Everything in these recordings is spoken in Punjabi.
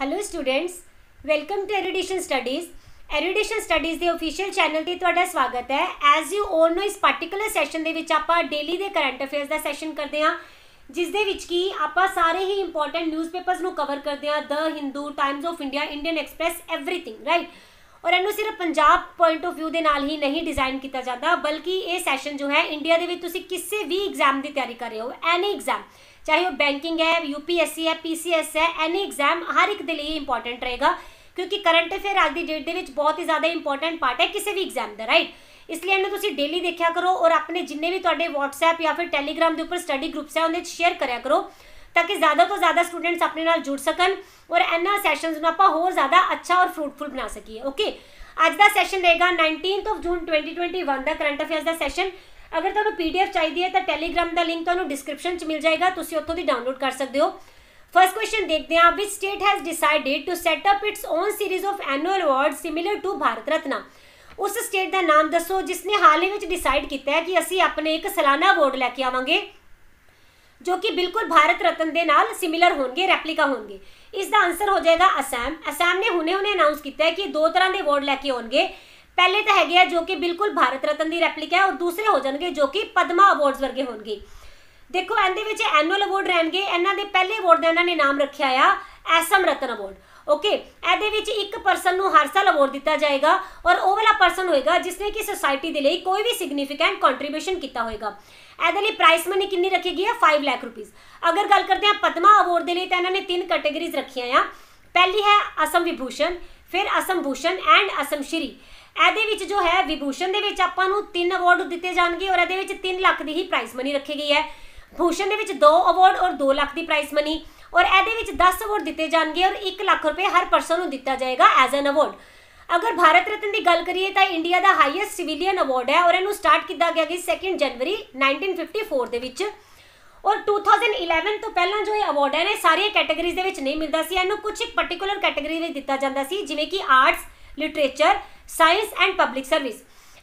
hello students welcome to Erudition Studies Erudition Studies ਦੇ ਅਫੀਸ਼ੀਅਲ ਚੈਨਲ ਤੇ ਤੁਹਾਡਾ ਸਵਾਗਤ ਹੈ ਐਜ਼ ਯੂ ਆਲ ਨੋ ਇਸ ਪਾਰਟਿਕੂਲਰ ਸੈਸ਼ਨ ਦੇ ਵਿੱਚ ਆਪਾਂ ਡੇਲੀ ਦੇ ਕਰੰਟ ਅਫੇਅਰਸ ਦਾ ਸੈਸ਼ਨ ਕਰਦੇ ਹਾਂ ਜਿਸ ਦੇ ਵਿੱਚ ਕੀ ਆਪਾਂ ਸਾਰੇ ਹੀ ਇੰਪੋਰਟੈਂਟ ਨਿਊਜ਼ਪੇਪਰਸ ਨੂੰ ਕਵਰ ਕਰਦੇ ਹਾਂ the Hindu Times of India Indian Express everything right ਔਰ ਇਹਨੂੰ ਸਿਰਫ ਪੰਜਾਬ ਪੁਆਇੰਟ ਆਫ View ਦੇ ਨਾਲ ਹੀ ਨਹੀਂ ਡਿਜ਼ਾਈਨ ਕੀਤਾ ਜਾਂਦਾ ਬਲਕਿ ਇਹ ਸੈਸ਼ਨ ਜੋ ਹੈ ਇੰਡੀਆ ਦੇ ਵਿੱਚ ਤੁਸੀਂ ਕਿਸੇ ਵੀ ਐਗਜ਼ਾਮ ਦੀ ਤਿਆਰੀ ਕਰ ਰਹੇ ਹੋ ਐਨੀ ਐਗਜ਼ਾਮ ਚਾਹੇ ਉਹ ਬੈਂਕਿੰਗ ਹੈ ਯੂਪੀਐਸਸੀ ਹੈ ਪੀਸੀਐਸ ਹੈ ਐਨੀ ਐਗਜ਼ਾਮ ਹਰ ਇੱਕ ਦੇ ਲਈ ਇੰਪੋਰਟੈਂਟ ਰਹੇਗਾ ਕਿਉਂਕਿ ਕਰੰਟ ਅਫੇਅਰ ਅੱਜ ਦੀ ਡੇਟ ਦੇ ਵਿੱਚ ਬਹੁਤ ਹੀ ਜ਼ਿਆਦਾ ਇੰਪੋਰਟੈਂਟ ਪਾਰਟ ਹੈ ਕਿਸੇ ਵੀ ਐਗਜ਼ਾਮ ਦਾ ਰਾਈਟ ਇਸ ਲਈ ਇਹਨੂੰ ਤੁਸੀਂ ਡੇਲੀ ਦੇਖਿਆ ਕਰੋ ਔਰ ਆਪਣੇ ਜਿੰਨੇ ਵੀ ਤੁਹਾਡੇ WhatsApp ਜਾਂ ਫਿਰ Telegram ਦੇ ਉੱਪਰ ਸਟੱਡੀ ਗਰੁੱਪਸ ਹੈ ਉਹਦੇ ਵਿੱਚ ਸ਼ੇਅਰ ਕਰਿਆ ਕਰੋ ਤਾਂ ਕਿ ਜ਼ਿਆਦਾ ਤੋਂ ਜ਼ਿਆਦਾ ਸਟੂਡੈਂਟਸ ਆਪਣੇ ਨਾਲ ਜੁੜ ਸਕਣ ਔਰ ਇਹਨਾਂ ਸੈਸ਼ਨਸ ਨੂੰ ਆਪਾਂ ਹੋਰ ਜ਼ਿਆਦਾ ਅੱਛਾ ਔਰ ਫਰੂਟਫੁਲ ਬਣਾ ਸਕੀਏ ਓਕੇ ਅੱਜ ਦਾ ਸੈਸ਼ਨ ਰਹੇਗਾ 19th ਆਫ ਜੂਨ 2021 ਦਾ ਕਰੰਟ ਅਫੇਅਰਸ ਦਾ ਸੈਸ਼ਨ ਅਗਰ ਤੁਹਾਨੂੰ ਪੀਡੀਐਫ ਚਾਹੀਦੀ ਹੈ ਤਾਂ ਟੈਲੀਗ੍ਰਾਮ ਦਾ ਲਿੰਕ ਤੁਹਾਨੂੰ ਡਿਸਕ੍ਰਿਪਸ਼ਨ 'ਚ ਮਿਲ ਜਾਏਗਾ ਤੁਸੀਂ ਉੱਥੋਂ ਦੀ ਡਾਊਨਲੋਡ ਕਰ ਸਕਦੇ ਹੋ ਫਰਸਟ ਕੁਐਸਚਨ ਦੇਖਦੇ ਹਾਂ ਵਿਚ state has decided to set up its own series of annual award similar to Bharat Ratna ਉਸ ਸਟੇਟ ਦਾ ਨਾਮ ਦੱਸੋ ਜਿਸ ਨੇ ਹਾਲ ਹੀ ਵਿੱਚ ਡਿਸਾਈਡ ਕੀਤਾ ਹੈ ਕਿ ਅਸੀਂ ਆਪਣੇ ਇੱਕ ਸਾਲਾਨਾ ਅਵਾਰਡ ਲੈ ਕੇ ਆਵਾਂਗੇ ਜੋ ਕਿ ਬਿਲਕੁਲ ਭਾਰਤ ਰਤਨ ਦੇ ਨਾਲ ਸਿਮਿਲਰ ਹੋਣਗੇ ਰੈਪਲੀਕਾ ਹੋਣਗੇ ਇਸ ਦਾ ਆਨਸਰ ਹੋ ਜਾਏਗਾ ਅਸਾਮ ਅਸਾਮ ਨੇ ਹੁਣੇ-ਹੁਣੇ ਅਨਾਉਂਸ ਕੀਤਾ ਹੈ ਕਿ ਦੋ ਤਰ੍ਹਾਂ ਦੇ ਅਵਾਰਡ ਲੈ ਕੇ ਆਉਣਗੇ ਪਹਿਲੇ ਤਾਂ ਹੈਗੇ ਆ ਜੋ ਕਿ ਬਿਲਕੁਲ ਭਾਰਤ ਰਤਨ ਦੀ ਰੈਪਲੀਕਾ ਹੈ ਔਰ ਦੂਸਰੇ ਹੋ ਜਾਣਗੇ ਜੋ ਕਿ ਪਦਮਾ ਅਵਾਰਡਸ ਵਰਗੇ ਹੋਣਗੇ ਦੇਖੋ ਇਹਦੇ ਵਿੱਚ ਐਨੂਅਲ ਅਵਾਰਡ ਰਹਿਣਗੇ ਇਹਨਾਂ ਦੇ ਪਹਿਲੇ ਅਵਾਰਡ ਦਾ ਇਹਨਾਂ ਨੇ ਨਾਮ ਰੱਖਿਆ ਆ ਐਸਮ ਰਤਨ ਅਵਾਰਡ ਓਕੇ ਇਹਦੇ ਵਿੱਚ ਇੱਕ ਪਰਸਨ ਨੂੰ ਹਰ ਸਾਲ ਅਵਾਰਡ ਦਿੱਤਾ ਜਾਏਗਾ ਔਰ ਉਹ ਵਾਲਾ ਪਰਸਨ ਹੋਏਗਾ ਜਿਸ ਨੇ ਕਿ ਸੋਸਾਇਟੀ ਦੇ ਲਈ ਕੋਈ ਵੀ ਸਿਗਨੀਫੀਕੈਂਟ ਕੰਟਰੀਬਿਊਸ਼ਨ ਕੀਤਾ ਹੋਏਗਾ ਇਹਦੇ ਲਈ ਪ੍ਰਾਈਸ ਮਨੀ ਕਿੰਨੀ ਰੱਖੀ ਗਈ ਹੈ 5 ਲੱਖ ਰੁਪਏ ਅਗਰ ਗੱਲ ਕਰਦੇ ਆ ਪਦਮਾ ਅਵਾਰਡ ਦੇ ਲਈ ਤਾਂ ਇਹਨਾਂ ਨੇ ਤਿੰਨ ਕੈਟਾਗਰੀਜ਼ ਰੱਖੀਆਂ ਆ ਪਹਿਲੀ ਹੈ ਅਸਮ ਵਿਭੂਸ਼ਣ ਫਿਰ ਅਸਮ ਭੂਸ਼ਣ ਐਂਡ ਅਸਮ ਸ਼੍ਰੀ ਇਹਦੇ ਵਿੱਚ ਜੋ ਹੈ ਵਿਭੂਸ਼ਣ ਦੇ ਵਿੱਚ ਆਪਾਂ ਨੂੰ ਤਿੰਨ ਅਵਾਰਡ ਦਿੱਤੇ ਜਾਣਗੇ ਔਰ ਇਹਦੇ ਵਿੱਚ 3 ਲੱਖ ਦੀ ਹੀ ਪ੍ਰਾਈਸ ਮਨੀ ਰੱਖੀ ਗਈ ਹੈ ਭੂਸ਼ਣ ਦੇ ਵਿੱਚ 2 ਅਵਾਰਡ ਔਰ 2 ਲੱਖ ਦੀ ਪ੍ਰਾਈਸ ਮਨੀ ਔਰ ਇਹਦੇ ਵਿੱਚ 10 ਅਵਾਰਡ ਦਿੱਤੇ ਜਾਣਗੇ ਔਰ 1 ਲੱਖ ਰੁਪਏ ਹਰ ਪਰਸਨ ਨੂੰ ਦਿੱਤਾ ਜਾਏਗਾ ਐਜ਼ ਐਨ ਅਵਾਰਡ ਅਗਰ ਭਾਰਤ ਰਤਨ ਦੀ ਗੱਲ ਕਰੀਏ ਤਾਂ ਇੰਡੀਆ ਦਾ ਹਾਈਐਸਟ ਸਿਵਿਲੀਅਨ ਅਵਾਰਡ ਹੈ ਔਰ ਇਹਨੂੰ ਸਟਾਰਟ ਕੀਤਾ ਗਿਆ ਕਿ 2 ਜਨਵਰੀ 1954 ਦੇ ਵਿੱਚ ਔਰ 2011 ਤੋਂ ਪਹਿਲਾਂ ਜੋ ਇਹ ਅਵਾਰਡ ਹੈ ਨੇ ਸਾਰੀਆਂ ਕੈਟਾਗਰੀਜ਼ ਦੇ ਵਿੱਚ ਨਹੀਂ ਮਿਲਦਾ ਸੀ ਇਹਨੂੰ ਕੁਝ ਇੱਕ ਪਾਰਟਿਕੂਲਰ ਕੈਟਾਗਰੀ ਵਿੱਚ ਦਿੱਤਾ ਜਾਂਦਾ ਸੀ ਜਿਵੇਂ ਕਿ arts literature science and public service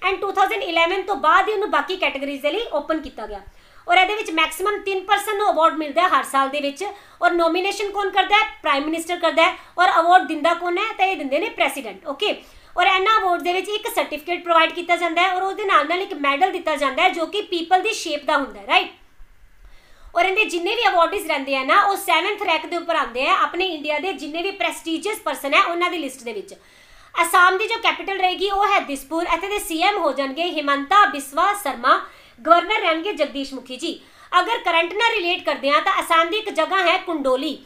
and 2011 ਤੋਂ ਬਾਅਦ ਹੀ ਉਹਨੂੰ ਬਾਕੀ ਕੈਟਾਗਰੀਜ਼ ਦੇ ਲਈ ਓਪਨ ਕੀਤਾ ਗਿਆ ਔਰ ਇਹਦੇ ਵਿੱਚ ਮੈਕਸਿਮਮ 3% ਨੂੰ ਅਵਾਰਡ ਮਿਲਦਾ ਹੈ ਹਰ ਸਾਲ ਦੇ ਵਿੱਚ ਔਰ ਨੋਮੀਨੇਸ਼ਨ ਕੌਣ ਕਰਦਾ ਹੈ ਪ੍ਰਾਈਮ ਮਿਨਿਸਟਰ ਕਰਦਾ ਹੈ ਔਰ ਅਵਾਰਡ ਦਿੰਦਾ ਕੌਣ ਹੈ ਤਾਂ ਇਹ ਦਿੰਦੇ ਨੇ ਪ੍ਰੈਜ਼ੀਡੈਂਟ ਓਕੇ ਔਰ ਇਹਨਾਂ ਅਵਾਰਡ ਦੇ ਵਿੱਚ ਇੱਕ ਸਰਟੀਫਿਕੇਟ ਪ੍ਰੋਵਾਈਡ ਕੀਤਾ ਜਾਂਦਾ ਹੈ ਔਰ ਉਹਦੇ ਨਾਲ ਨਾਲ ਇੱਕ ਮੈਡਲ ਦਿੱਤਾ ਜਾਂਦਾ ਹੈ ਜੋ ਕਿ ਪੀਪਲ ਦੀ ਸ਼ੇਪ ਦਾ ਹੁੰਦਾ ਹੈ ਰਾਈਟ ਔਰ ਇਹਦੇ ਜਿੰਨੇ ਵੀ ਅਵਾਰਡਸ ਰਹਿੰਦੇ ਆ ਨਾ ਉਹ 7th ਰੈਂਕ ਦੇ ਉੱਪਰ ਆਉਂਦੇ ਆ ਆਪਣੇ ਇੰਡੀਆ ਦੇ ਜਿੰਨੇ ਵੀ ਪ੍ਰੈਸਟੀਜੀਅਸ ਪਰਸਨ ਹੈ ਉਹਨਾਂ ਦੀ ਲਿਸਟ ਦੇ ਵਿੱਚ ਅਸਾਮ ਦੀ ਜੋ ਕੈਪੀਟਲ ਰਹੇਗੀ ਉਹ ਹੈ ਦਿਸਪੁਰ ਅਤੇ ਦੇ ਸੀਐਮ ਹੋ ਜਾਣਗੇ ਹਿਮੰਤਾ ਬਿਸਵਾ ਸਰਮਾ ਗਵਰਨਰ ਰਹਿਣਗੇ ਜਗਦੀਸ਼ ਮੁਖੀ ਜੀ ਅਗਰ ਕਰੰਟ ਨਾਲ ਰਿਲੇਟ ਕਰਦੇ ਆ ਤਾਂ ਅਸਾਮ ਦੀ ਇੱਕ ਜਗ੍ਹਾ ਹੈ ਕੁੰਡੋਲੀ